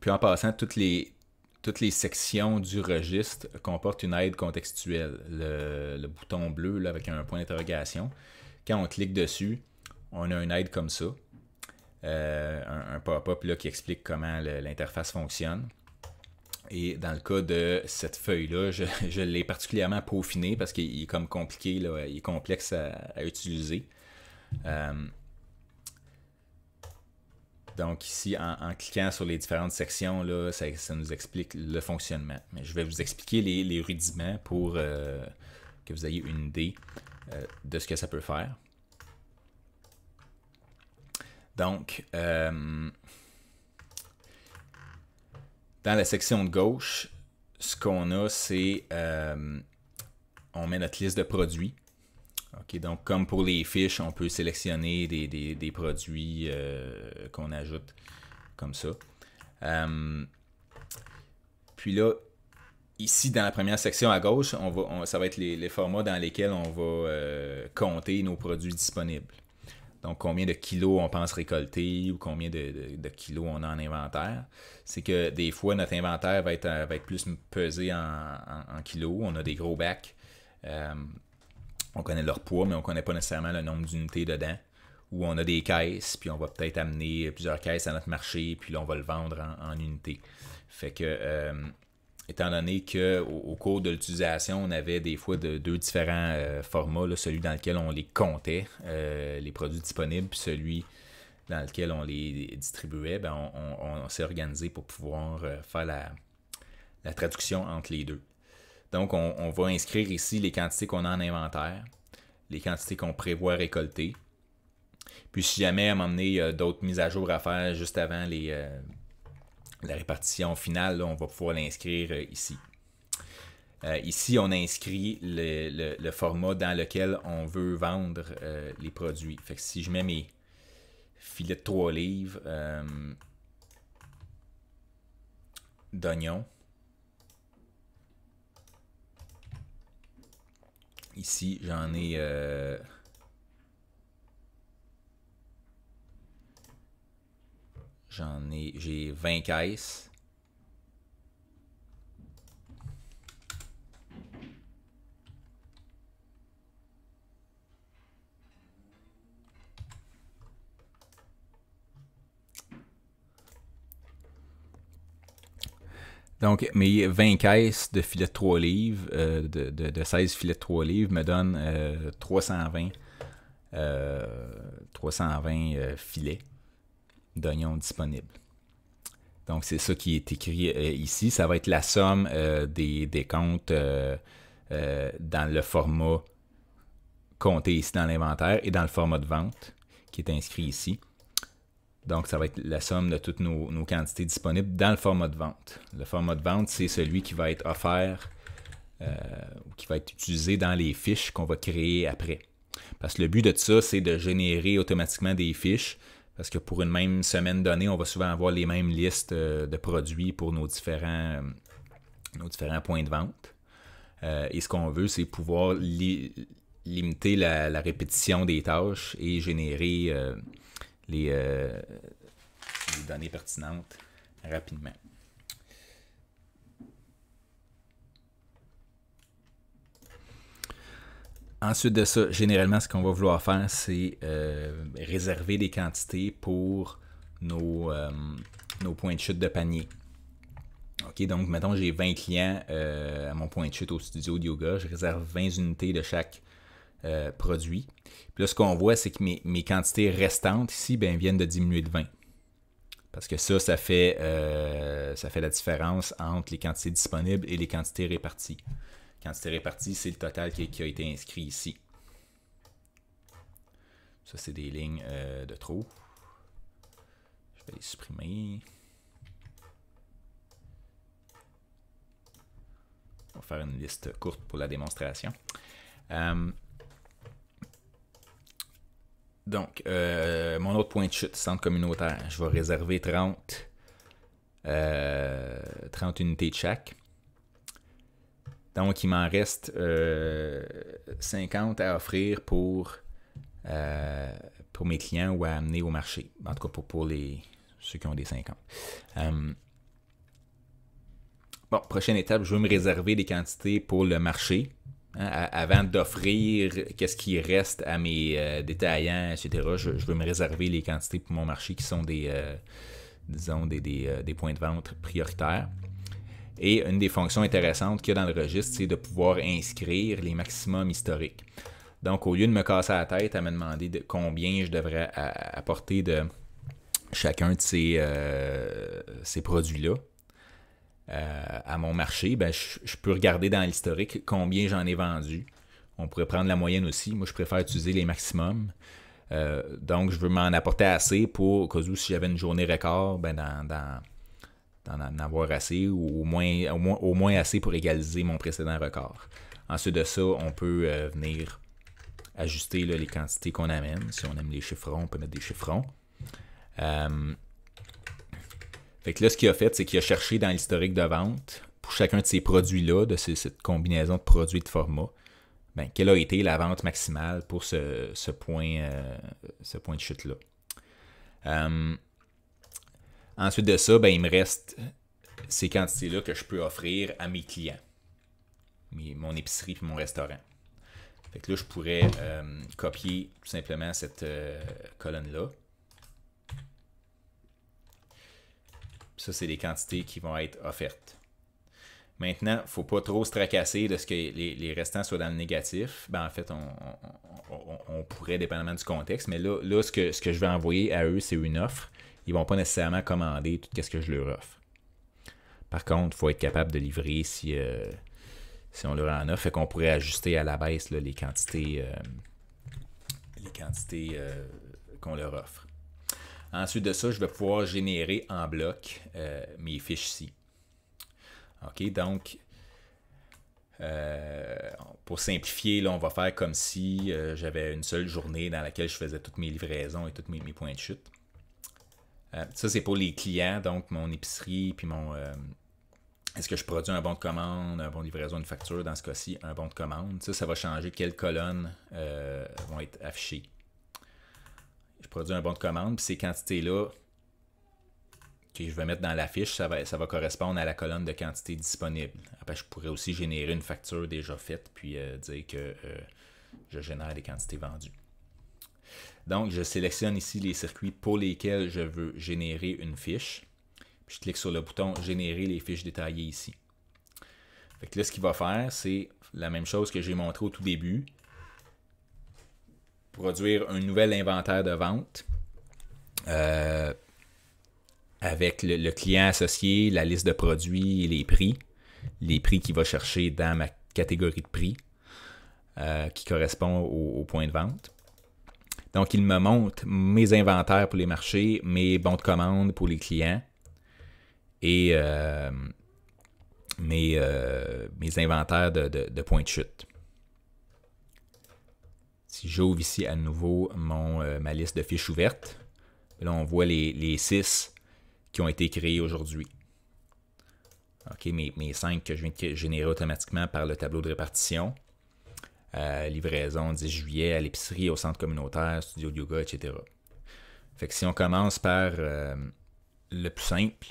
[SPEAKER 1] puis en passant, toutes les, toutes les sections du registre comportent une aide contextuelle. Le, bouton bleu avec un point d'interrogation. Quand on clique dessus, on a une aide comme ça. Euh, un, pop-up qui explique comment l'interface fonctionne. Et dans le cas de cette feuille-là, je, l'ai particulièrement peaufinée parce qu'il est comme compliqué, là, il est complexe à, utiliser. Euh, donc ici, en, cliquant sur les différentes sections, là, ça, nous explique le fonctionnement. Mais je vais vous expliquer les, rudiments pour euh, que vous ayez une idée euh, de ce que ça peut faire. Donc, euh, dans la section de gauche, ce qu'on a, c'est on met notre liste de produits. OK, donc comme pour les fiches, on peut sélectionner des, produits euh, qu'on ajoute comme ça. Euh, puis là, ici dans la première section à gauche, on va, ça va être les, formats dans lesquels on va euh, compter nos produits disponibles. Donc combien de kilos on pense récolter ou combien de, kilos on a en inventaire. C'est que des fois, notre inventaire va être, va plus pesé en, en kilos. On a des gros bacs on connaît leur poids, mais on ne connaît pas nécessairement le nombre d'unités dedans. Où on a des caisses, puis on va peut-être amener plusieurs caisses à notre marché, puis là, on va le vendre en, unités. Fait que, euh, étant donné qu'au au cours de l'utilisation, on avait des fois de, deux différents euh, formats, celui dans lequel on les comptait, euh, les produits disponibles, puis celui dans lequel on les distribuait, ben, on, s'est organisé pour pouvoir faire la traduction entre les deux. Donc, on, va inscrire ici les quantités qu'on a en inventaire, les quantités qu'on prévoit récolter. Puis, si jamais à m'emmener d'autres mises à jour à faire juste avant les, euh, la répartition finale, on va pouvoir l'inscrire euh, ici. Euh, ici, on inscrit le, format dans lequel on veut vendre les produits. Fait que si je mets mes filets de 3 livres d'oignons, ici, j'en ai... Euh, j'en ai... J'ai 20 caisses. Donc, mes 20 caisses de filets de 3 livres, euh, de, 16 filets de 3 livres, me donnent 320, euh, 320 euh, filets d'oignons disponibles. Donc, c'est ça qui est écrit ici. Ça va être la somme des, des, comptes dans le format compté ici dans l'inventaire et dans le format de vente qui est inscrit ici. Donc, ça va être la somme de toutes nos, quantités disponibles dans le format de vente. Le format de vente, c'est celui qui va être offert euh, ou qui va être utilisé dans les fiches qu'on va créer après. Parce que le but de ça, c'est de générer automatiquement des fiches. Parce que pour une même semaine donnée, on va souvent avoir les mêmes listes euh, de produits pour nos différents, euh, nos différents points de vente. et ce qu'on veut, c'est pouvoir limiter la, répétition des tâches et générer euh, les, données pertinentes rapidement. Ensuite de ça, généralement, ce qu'on va vouloir faire, c'est euh, réserver des quantités pour nos, euh, nos, points de chute de panier. OK, donc mettons, j'ai 20 clients à mon point de chute au studio de yoga. Je réserve 20 unités de chaque euh, produit. Puis là, ce qu'on voit, c'est que mes, quantités restantes ici bien, viennent de diminuer de 20. Parce que ça, ça fait, euh, ça fait la différence entre les quantités disponibles et les quantités réparties. Quantité répartie, c'est le total qui, a été inscrit ici. Ça, c'est des lignes euh, de trop. Je vais les supprimer. On va faire une liste courte pour la démonstration. Donc, euh, mon autre point de chute, centre communautaire. Je vais réserver 30, euh, unités de chaque. Donc, il m'en reste 50 euh, à offrir pour, pour mes clients ou à amener au marché. En tout cas, pour, les, ceux qui ont des 50. bon, prochaine étape, je vais me réserver des quantités pour le marché. Hein, avant d'offrir qu'est-ce qui reste à mes euh, détaillants, etc., je, veux me réserver les quantités pour mon marché qui sont des, euh, disons euh, des, points de vente prioritaires. Et une des fonctions intéressantes qu'il y a dans le registre, c'est de pouvoir inscrire les maximums historiques. Donc, au lieu de me casser la tête à me demander combien je devrais apporter de chacun de ces, ces produits-là, euh, à mon marché, ben, je, peux regarder dans l'historique combien j'en ai vendu. On pourrait prendre la moyenne aussi. Moi, je préfère utiliser les maximums. Euh, donc, je veux m'en apporter assez pour, au cas où, si j'avais une journée record, ben, d'en dans, avoir assez ou au moins, au, moins, au moins assez pour égaliser mon précédent record. Ensuite de ça, on peut euh, venir ajuster les quantités qu'on amène. Si on aime les chiffrons, on peut mettre des chiffrons. Fait que là, ce qu'il a fait, c'est qu'il a cherché dans l'historique de vente pour chacun de ces produits-là, de cette combinaison de produits de format, ben, quelle a été la vente maximale pour ce, point, euh, ce point de chute-là. Euh, ensuite de ça, ben, il me reste ces quantités-là que je peux offrir à mes clients, mon épicerie et mon restaurant. Fait que là, je pourrais euh, copier tout simplement cette colonne-là. Ça, c'est les quantités qui vont être offertes. Maintenant, il ne faut pas trop se tracasser de ce que les, restants soient dans le négatif. Ben, en fait, on, pourrait, dépendamment du contexte, mais là, ce, que, je vais envoyer à eux, c'est une offre. Ils ne vont pas nécessairement commander tout ce que je leur offre. Par contre, il faut être capable de livrer si, euh, si on leur en offre. Fait qu'on pourrait ajuster à la baisse les quantités, euh, quantités euh, qu'on leur offre. Ensuite de ça, je vais pouvoir générer en bloc euh, mes fiches ci. OK, donc, euh, pour simplifier, là, on va faire comme si euh, j'avais une seule journée dans laquelle je faisais toutes mes livraisons et tous mes, points de chute. ça, c'est pour les clients, donc mon épicerie, puis mon... est-ce que je produis un bon de commande, un bon de livraison, une facture, dans ce cas-ci, un bon de commande. Ça, ça va changer quelles colonnes vont être affichées je produis un bon de commande, puis ces quantités-là que je vais mettre dans la fiche, ça va, ça va correspondre à la colonne de quantité disponible. Après, je pourrais aussi générer une facture déjà faite, puis euh, dire que euh, je génère des quantités vendues. Donc, je sélectionne ici les circuits pour lesquels je veux générer une fiche. Puis je clique sur le bouton Générer les fiches détaillées ici. là, ce qu'il va faire, c'est la même chose que j'ai montré au tout début produire un nouvel inventaire de vente euh, avec le, client associé, la liste de produits et les prix, les prix qu'il va chercher dans ma catégorie de prix euh, qui correspond au, point de vente. Donc, il me montre mes inventaires pour les marchés, mes bons de commande pour les clients et euh, mes, inventaires de points de chute. Si j'ouvre ici à nouveau mon, euh, ma liste de fiches ouvertes, là on voit les, les six qui ont été créés aujourd'hui. OK, mes, mes cinq que je viens de générer automatiquement par le tableau de répartition. Euh, livraison 10 juillet à l'épicerie, au centre communautaire, studio de yoga, etc. Fait que si on commence par euh, le plus simple,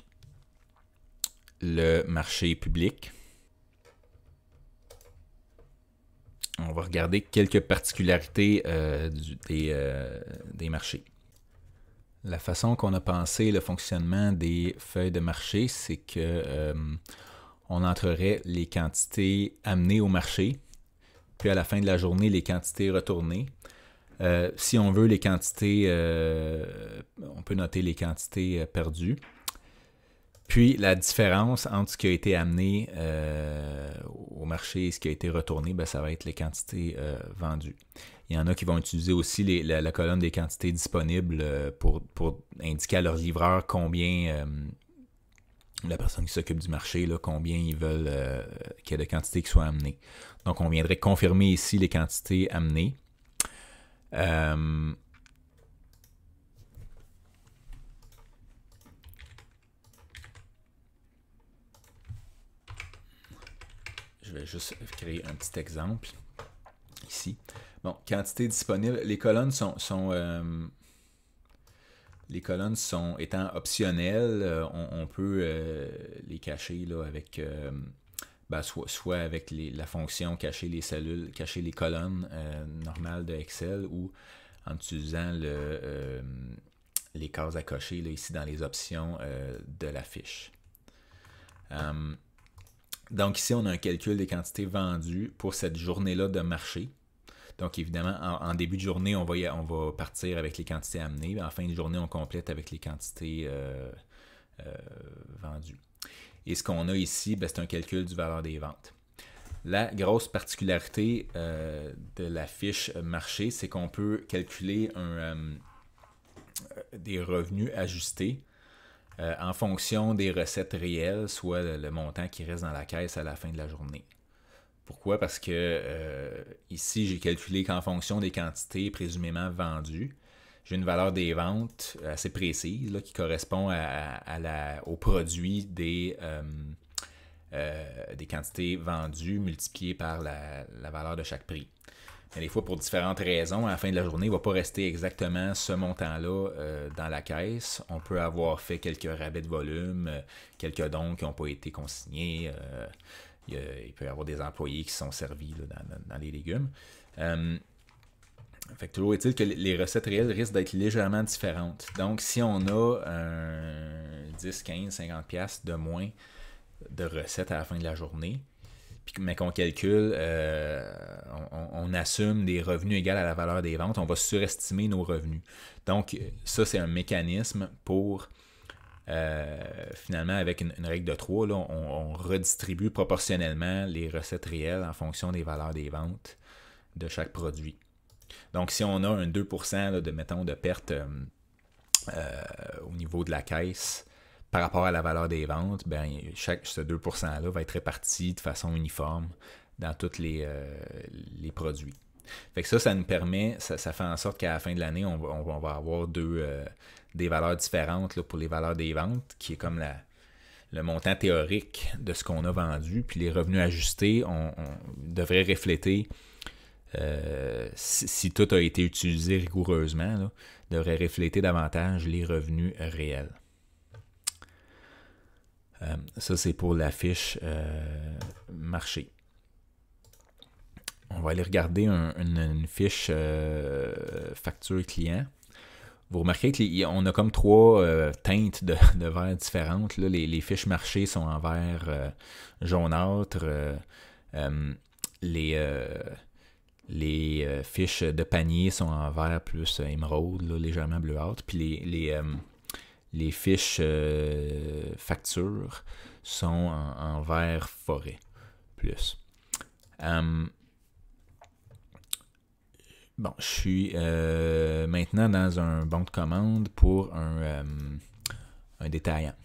[SPEAKER 1] le marché public. on va regarder quelques particularités euh, euh, des, marchés. La façon qu'on a pensé le fonctionnement des feuilles de marché, c'est que euh, on entrerait les quantités amenées au marché, puis à la fin de la journée, les quantités retournées. si on veut les quantités, on peut noter les quantités perdues. Puis la différence entre ce qui a été amené euh, au marché et ce qui a été retourné, ben, ça va être les quantités euh, vendues. Il y en a qui vont utiliser aussi la, colonne des quantités disponibles euh, pour, indiquer à leur livreur combien la personne qui s'occupe du marché, combien ils veulent qu'il y ait de quantités qui soient amenées. Donc on viendrait confirmer ici les quantités amenées. juste créer un petit exemple ici. Bon, quantité disponible. Les colonnes sont, sont euh, les colonnes sont étant optionnelles, euh, on, peut euh, les cacher là, avec ben, soit, avec les, la fonction cacher les cellules, cacher les colonnes normales de Excel ou en utilisant le, les cases à cocher ici dans les options de la fiche. Hum, donc ici, on a un calcul des quantités vendues pour cette journée-là de marché. Donc évidemment, en, début de journée, on va, on va partir avec les quantités amenées. En fin de journée, on complète avec les quantités euh, euh, vendues. Et ce qu'on a ici, ben, c'est un calcul du valeur des ventes. La grosse particularité euh, de la fiche marché, c'est qu'on peut calculer des revenus ajustés euh, en fonction des recettes réelles, soit le, montant qui reste dans la caisse à la fin de la journée. Pourquoi? Parce que euh, ici, j'ai calculé qu'en fonction des quantités présumément vendues, j'ai une valeur des ventes assez précise qui correspond au produit euh, des, quantités vendues multipliées par la valeur de chaque prix. Mais des fois, pour différentes raisons, à la fin de la journée, il ne va pas rester exactement ce montant-là euh, dans la caisse. On peut avoir fait quelques rabais de volume, euh, quelques dons qui n'ont pas été consignés. Euh, il, peut y avoir des employés qui sont servis dans, les légumes. fait toujours est-il que les recettes réelles risquent d'être légèrement différentes. Donc, si on a 10, 15, 50 pièces de moins de recettes à la fin de la journée, mais qu'on calcule, euh, on, assume des revenus égaux à la valeur des ventes, on va surestimer nos revenus. Donc, ça, c'est un mécanisme pour, euh, finalement, avec une, règle de 3, là, on, redistribue proportionnellement les recettes réelles en fonction des valeurs des ventes de chaque produit. Donc, si on a un 2% de, mettons, de perte euh, au niveau de la caisse, par rapport à la valeur des ventes, ben, chaque, ce 2 %-là va être réparti de façon uniforme dans tous les, euh, les produits. Fait que ça, ça nous permet, ça, fait en sorte qu'à la fin de l'année, on, va avoir deux, euh, des valeurs différentes pour les valeurs des ventes, qui est comme la, le montant théorique de ce qu'on a vendu, puis les revenus ajustés, on, devrait refléter euh, si, tout a été utilisé rigoureusement, devrait refléter davantage les revenus réels. Euh, ça, c'est pour la fiche euh, marché. On va aller regarder une, fiche euh, facture client vous remarquez qu'on a comme trois teintes de, verre différentes. les, fiches marché sont en vert jaunâtre. les, les fiches de panier sont en vert plus émeraude, légèrement bleuâtre. Puis les, les fiches euh, factures sont en, vert forêt plus. Hum, bon, je suis euh, maintenant dans un bon de commande pour un, hum, détaillant.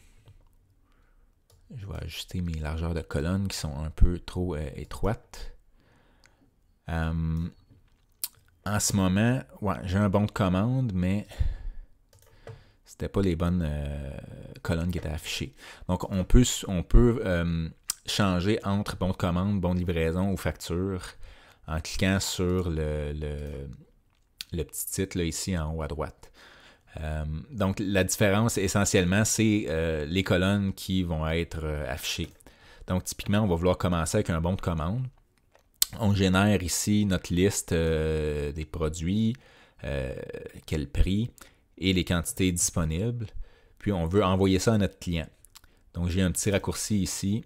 [SPEAKER 1] Je vais ajuster mes largeurs de colonnes qui sont un peu trop euh, étroites. Hum, en ce moment, ouais, j'ai un bon de commande, mais c'était pas les bonnes euh, colonnes qui étaient affichées. Donc, on peut, on peut euh, changer entre bon de commande, bon de livraison ou facture en cliquant sur le, petit titre ici en haut à droite. Euh, donc, la différence essentiellement, c'est les colonnes qui vont être affichées. Donc, typiquement, on va vouloir commencer avec un bon de commande. On génère ici notre liste des produits, quel prix et les quantités disponibles. Puis on veut envoyer ça à notre client. Donc j'ai un petit raccourci ici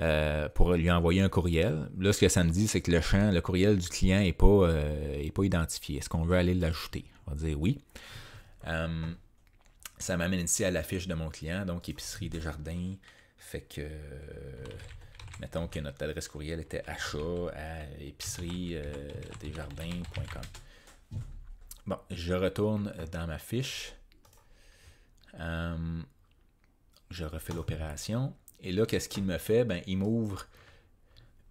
[SPEAKER 1] euh, pour lui envoyer un courriel. Là, ce que ça me dit, c'est que le champ, le courriel du client n'est pas, euh, pas identifié. Est-ce qu'on veut aller l'ajouter? On va dire oui. Euh, ça m'amène ici à la fiche de mon client, donc épicerie des jardins. Fait que mettons que notre adresse courriel était achat à épicerie Bon, je retourne dans ma fiche. Hum, je refais l'opération. Et là, qu'est-ce qu'il me fait? Ben, il m'ouvre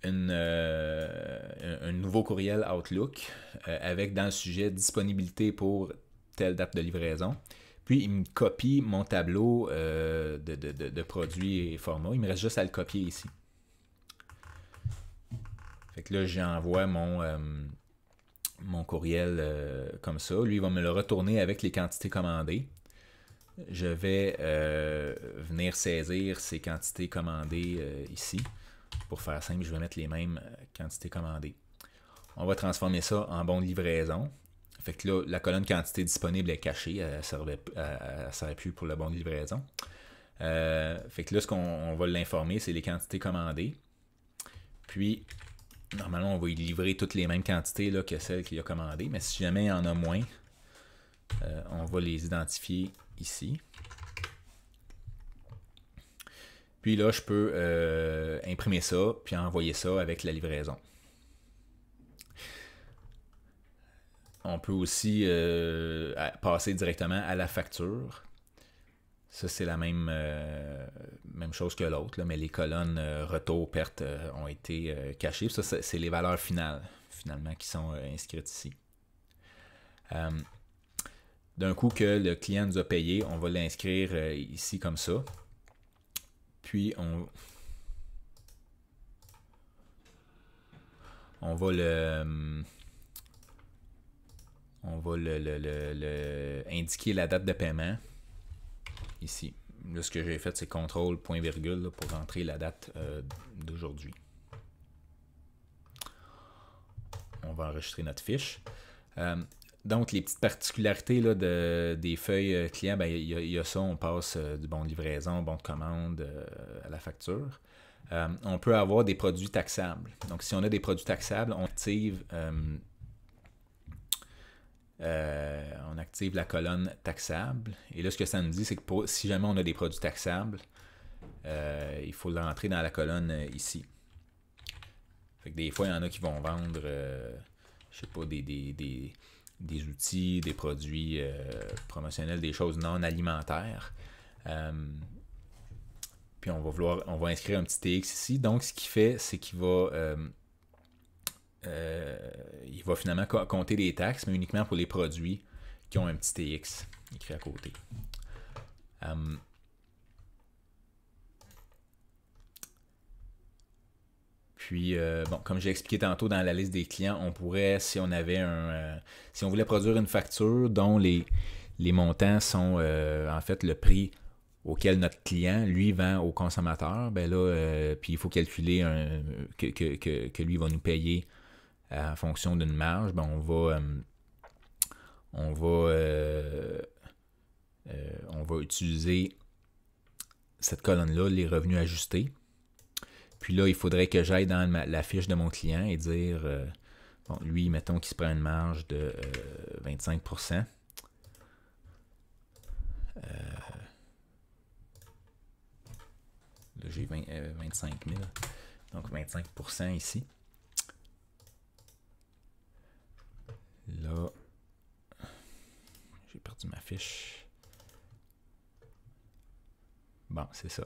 [SPEAKER 1] euh, un, nouveau courriel Outlook euh, avec dans le sujet disponibilité pour telle date de livraison. Puis il me copie mon tableau euh, de, de, produits et formats. Il me reste juste à le copier ici. Fait que là, j'envoie mon, hum, mon courriel euh, comme ça. Lui, il va me le retourner avec les quantités commandées. Je vais euh, venir saisir ces quantités commandées euh, ici. Pour faire simple, je vais mettre les mêmes quantités commandées. On va transformer ça en bon livraison. Fait que là, la colonne quantité disponible est cachée. Elle ne servait, plus pour le bon livraison. fait que là, ce qu'on va l'informer, c'est les quantités commandées. Puis, Normalement, on va y livrer toutes les mêmes quantités que celles qu'il a commandées, mais si jamais il y en a moins, euh, on va les identifier ici. Puis là, je peux euh, imprimer ça, puis envoyer ça avec la livraison. On peut aussi euh, passer directement à la facture. Ça, c'est la même, euh, même chose que l'autre, mais les colonnes euh, retour, perte euh, ont été cachées. Ça, c'est les valeurs finales, finalement, qui sont inscrites ici. D'un coup que le client nous a payé, on va l'inscrire ici comme ça. Puis on, on va le on va le, le indiquer la date de paiement ici. Là, ce que j'ai fait, c'est contrôle point virgule pour rentrer la date euh, d'aujourd'hui. On va enregistrer notre fiche. Euh, donc, les petites particularités de, des feuilles euh, clients, ben, il y, a ça, on passe du bon de livraison, bon de commande à la facture. on peut avoir des produits taxables. Donc, si on a des produits taxables, on active euh, on active la colonne taxable. Et là, ce que ça nous dit, c'est que si jamais on a des produits taxables, euh, il faut rentrer dans la colonne euh, ici. Fait des fois, il y en a qui vont vendre, je sais pas, des, des, des, outils, des produits promotionnels, des choses non alimentaires. puis on va vouloir, on va inscrire un petit TX ici. Donc, ce qu'il fait, c'est qu'il va euh, il va finalement compter les taxes, mais uniquement pour les produits qui ont un petit TX écrit à côté. Hum. Puis, euh, bon, comme j'ai expliqué tantôt dans la liste des clients, on pourrait, si on avait un. Euh, si on voulait produire une facture dont les, les montants sont en fait le prix auquel notre client, lui, vend au consommateur, ben là, puis il faut calculer que, lui va nous payer en fonction d'une marge, ben on va, euh, on va, euh, euh, on va utiliser cette colonne-là, les revenus ajustés. Puis là, il faudrait que j'aille dans la fiche de mon client et dire, bon, lui, mettons qu'il se prend une marge de 25%. Euh, là, j'ai 25 000. Donc 25% ici. Là, j'ai perdu ma fiche. Bon, c'est ça.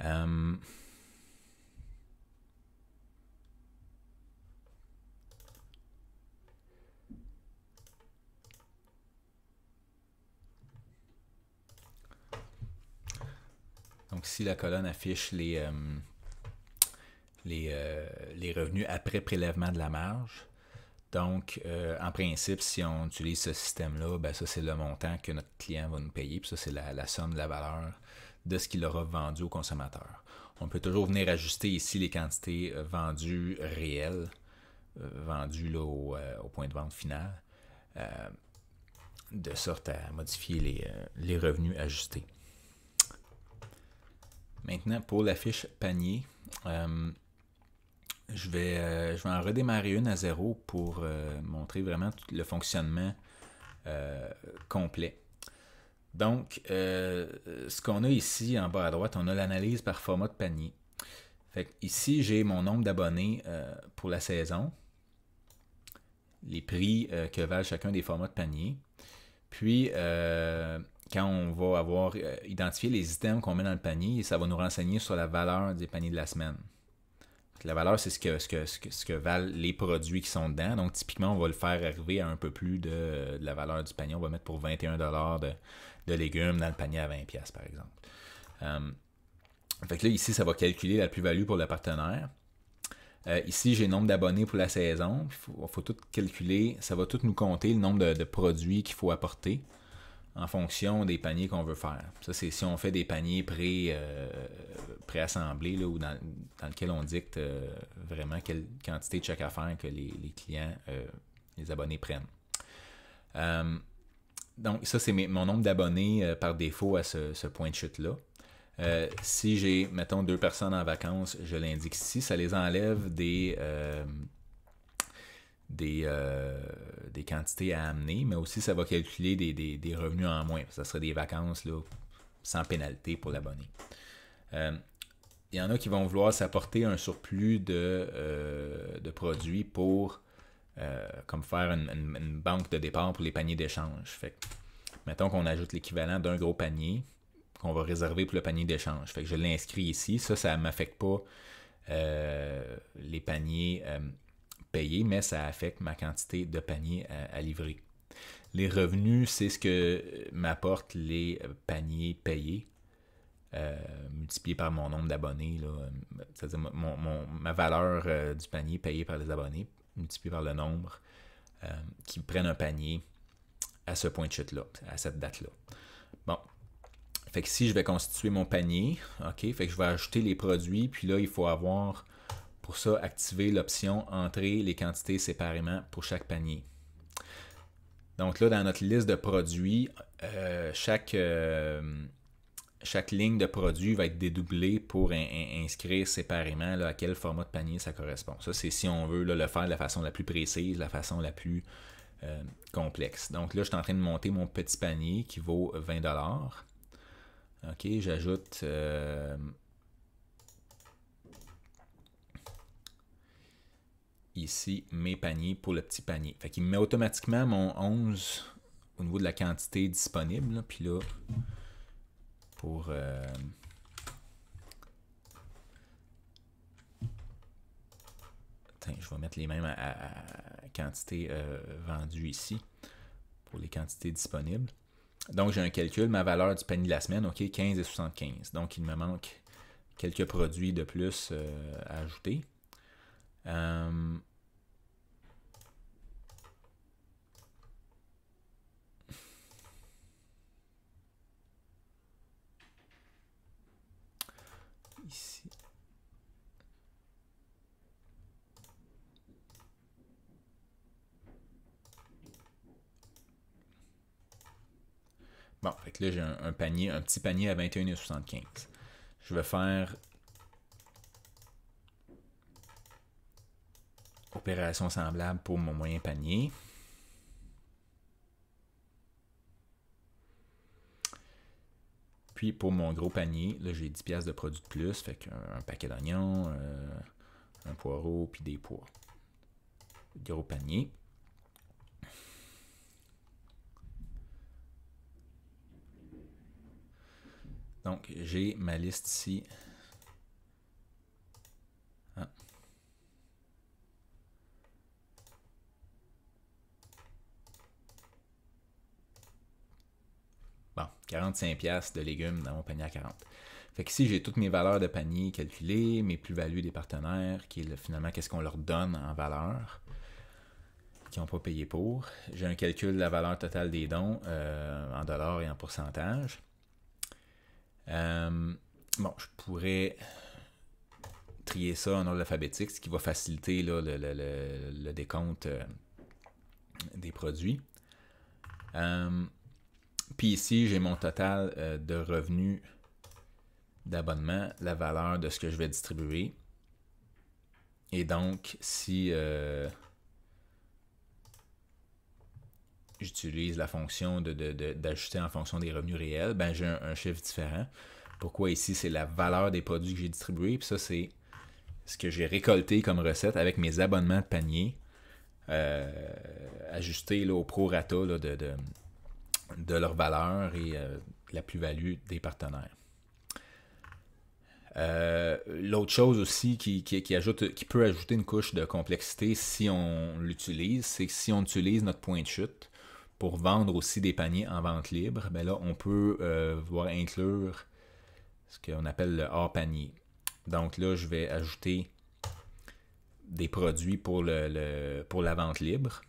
[SPEAKER 1] Euh, Donc, si la colonne affiche les, euh, les, euh, les, revenus après prélèvement de la marge, donc, euh, en principe, si on utilise ce système-là, ben, ça, c'est le montant que notre client va nous payer, puis ça, c'est la, somme de la valeur de ce qu'il aura vendu au consommateur. On peut toujours venir ajuster ici les quantités euh, vendues réelles, euh, vendues au, point de vente final, de sorte à modifier les, les revenus ajustés. Maintenant, pour la fiche panier, je vais, euh, je vais en redémarrer une à zéro pour euh, montrer vraiment le fonctionnement euh, complet. Donc, ce qu'on a ici en bas à droite, on a l'analyse par format de panier. ici, j'ai mon nombre d'abonnés pour la saison, les prix que valent chacun des formats de panier. Puis, quand on va avoir identifié les items qu'on met dans le panier, ça va nous renseigner sur la valeur des paniers de la semaine la valeur, c'est ce que, ce, que, ce, que, ce que valent les produits qui sont dedans. Donc, typiquement, on va le faire arriver à un peu plus de, la valeur du panier. On va mettre pour 21 de, de légumes dans le panier à 20 par exemple. Euh, fait que là, ici, ça va calculer la plus-value pour le partenaire. Euh, ici, j'ai le nombre d'abonnés pour la saison. Il faut, tout calculer. Ça va tout nous compter le nombre de produits qu'il faut apporter en fonction des paniers qu'on veut faire. Ça, c'est si on fait des paniers pré, euh, assemblés ou dans, dans lequel on dicte euh, vraiment quelle quantité de chaque affaire que les, clients, euh, les abonnés prennent. donc, ça, c'est mon nombre d'abonnés par défaut à ce, ce point de chute-là. si j'ai, mettons, deux personnes en vacances, je l'indique ici, ça les enlève des, des, euh, des quantités à amener, mais aussi ça va calculer des, revenus en moins. Ça serait des vacances là, sans pénalité pour l'abonné. Euh, il y en a qui vont vouloir s'apporter un surplus de, euh, produits pour comme faire une, banque de départ pour les paniers d'échange. mettons qu'on ajoute l'équivalent d'un gros panier qu'on va réserver pour le panier d'échange. Fait que je l'inscris ici. Ça, ça ne m'affecte pas les paniers mais ça affecte ma quantité de panier à, livrer. Les revenus, c'est ce que euh, m'apportent les euh, paniers payés, euh, multiplié par mon nombre d'abonnés, c'est-à-dire ma valeur du panier payé par les abonnés, multiplié par le nombre qui prennent un panier à ce point de chute-là, à cette date-là. Bon. Fait que si je vais constituer mon panier, OK, fait que je vais ajouter les produits, puis là, il faut avoir pour ça, activer l'option Entrer les quantités séparément pour chaque panier. Donc là, dans notre liste de produits, euh, chaque, euh, chaque ligne de produit va être dédoublée pour inscrire séparément à quel format de panier ça correspond. Ça, c'est si on veut le faire de la façon la plus précise, la façon la plus euh, complexe. Donc là, je suis en train de monter mon petit panier qui vaut 20 dollars OK, j'ajoute ici mes paniers pour le petit panier. Fait qu'il me met automatiquement mon 11 au niveau de la quantité disponible. Puis là, pour... Euh, je vais mettre les mêmes quantités euh, vendues ici pour les quantités disponibles. Donc, j'ai un calcul, ma valeur du panier de la semaine, OK, 15 et 75. Donc, il me manque quelques produits de plus euh, à ajouter. fait que là, j'ai un, panier, un petit panier à 21,75. Je vais faire opération semblable pour mon moyen panier. Puis pour mon gros panier, là j'ai 10 pièces de produits de plus, fait qu'un paquet d'oignons, euh, un poireau, puis des pois. Gros panier. Donc, j'ai ma liste ici. Ah. Bon, 45$ de légumes dans mon panier à 40. Fait que ici, j'ai toutes mes valeurs de panier calculées, mes plus-values des partenaires, qui est finalement qu'est-ce qu'on leur donne en valeur, qui n'ont pas payé pour. J'ai un calcul de la valeur totale des dons euh, en dollars et en pourcentage. Euh, bon, je pourrais trier ça en ordre alphabétique, ce qui va faciliter le, décompte euh, des produits. Euh, puis ici, j'ai mon total de revenus d'abonnement, la valeur de ce que je vais distribuer. Et donc, si j'utilise la fonction d'ajuster de, d'ajuster en fonction des revenus réels, ben j'ai un, chiffre différent. Pourquoi ici, c'est la valeur des produits que j'ai distribués, puis ça, c'est ce que j'ai récolté comme recette avec mes abonnements de panier euh, ajustés là, au prorata de, leur valeur et euh, la plus-value des partenaires. Euh, l'autre chose aussi qui, ajoute, qui peut ajouter une couche de complexité si on l'utilise, c'est que si on utilise notre point de chute, pour vendre aussi des paniers en vente libre, ben là, on peut euh, voir inclure ce qu'on appelle le hors panier. Donc là, je vais ajouter des produits pour, le, pour la vente libre.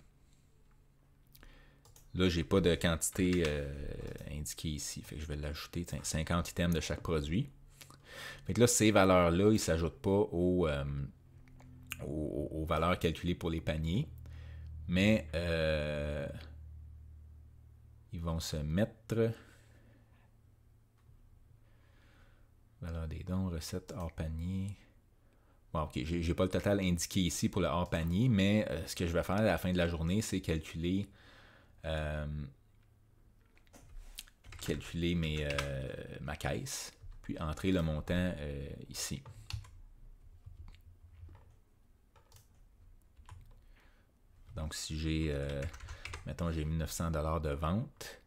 [SPEAKER 1] Là, j'ai pas de quantité euh, indiquée ici. Fait que je vais l'ajouter 50 items de chaque produit. mais là, ces valeurs-là, ils ne s'ajoutent pas euh, aux, valeurs calculées pour les paniers. Mais euh, ils vont se mettre. Valeur des dons, recette hors panier. Bon, ok, j'ai pas le total indiqué ici pour le hors panier, mais euh, ce que je vais faire à la fin de la journée, c'est calculer. Euh, calculer euh, ma caisse, puis entrer le montant ici. Donc, si j'ai mettons, j'ai 1900 dollars de vente.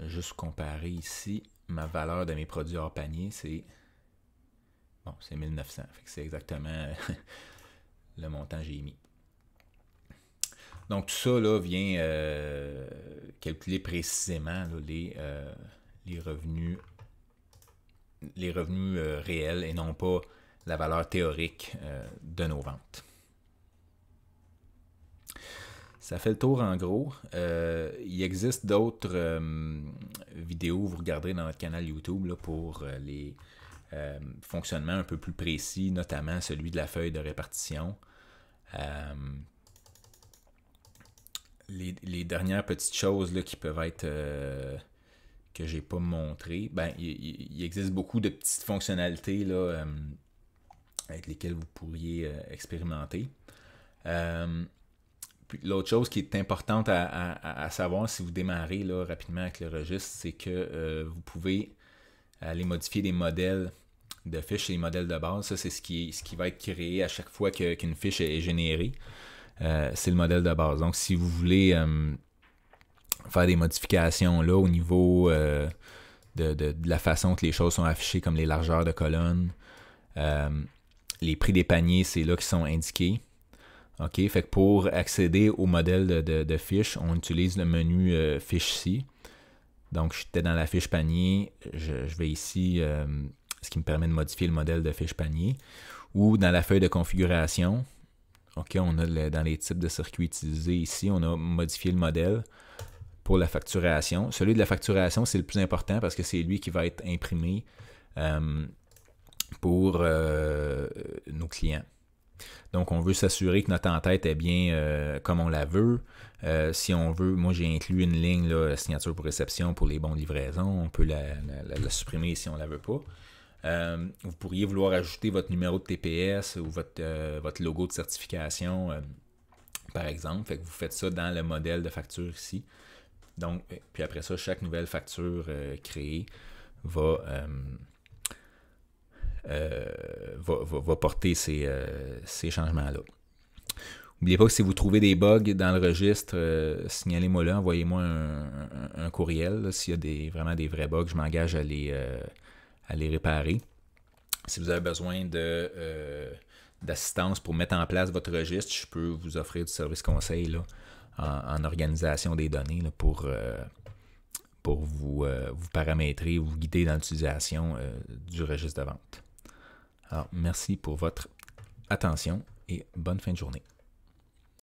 [SPEAKER 1] Juste comparer ici, ma valeur de mes produits hors panier, c'est bon, c'est 1900. c'est exactement le montant que j'ai mis. Donc tout ça là, vient euh, calculer précisément les, euh, les revenus les revenus euh, réels et non pas la valeur théorique de nos ventes. Ça fait le tour en gros. Euh, il existe d'autres euh, vidéos, vous regarderez dans notre canal YouTube là, pour euh, les fonctionnements un peu plus précis, notamment celui de la feuille de répartition. Les, dernières petites choses là, qui peuvent être que j'ai pas montré ben, il, existe beaucoup de petites fonctionnalités là, avec lesquelles vous pourriez expérimenter l'autre chose qui est importante à, savoir si vous démarrez là, rapidement avec le registre, c'est que euh, vous pouvez aller modifier des modèles de fiches et les modèles de base. Ça, c'est ce qui, ce qui va être créé à chaque fois qu'une fiche est générée. Euh, c'est le modèle de base. Donc, si vous voulez euh, faire des modifications là au niveau de, la façon que les choses sont affichées, comme les largeurs de colonnes, les prix des paniers, c'est là qu'ils sont indiqués. OK, fait que pour accéder au modèle de, fiche, on utilise le menu euh, fiche-ci. Donc, j'étais dans la fiche panier. Je, vais ici, euh, ce qui me permet de modifier le modèle de fiche panier. Ou dans la feuille de configuration. OK, on a dans les types de circuits utilisés ici, on a modifié le modèle pour la facturation. Celui de la facturation, c'est le plus important parce que c'est lui qui va être imprimé euh, pour nos clients. Donc, on veut s'assurer que notre entête est bien euh, comme on la veut. Euh, si on veut, moi j'ai inclus une ligne, la signature pour réception pour les bons livraisons. On peut la, supprimer si on ne la veut pas. Euh, vous pourriez vouloir ajouter votre numéro de TPS ou votre, votre logo de certification, par exemple. que vous faites ça dans le modèle de facture ici. Donc, puis après ça, chaque nouvelle facture créée va euh, va, porter euh, ces, changements-là. N'oubliez pas que si vous trouvez des bugs dans le registre, euh, signalez-moi là, envoyez-moi un, courriel. S'il y a vraiment des vrais bugs, je m'engage à, les réparer. Si vous avez besoin d'assistance pour mettre en place votre registre, je peux vous offrir du service conseil en, organisation des données pour, vous, paramétrer, vous guider dans l'utilisation du registre de vente. Alors, merci pour votre attention et bonne fin de journée.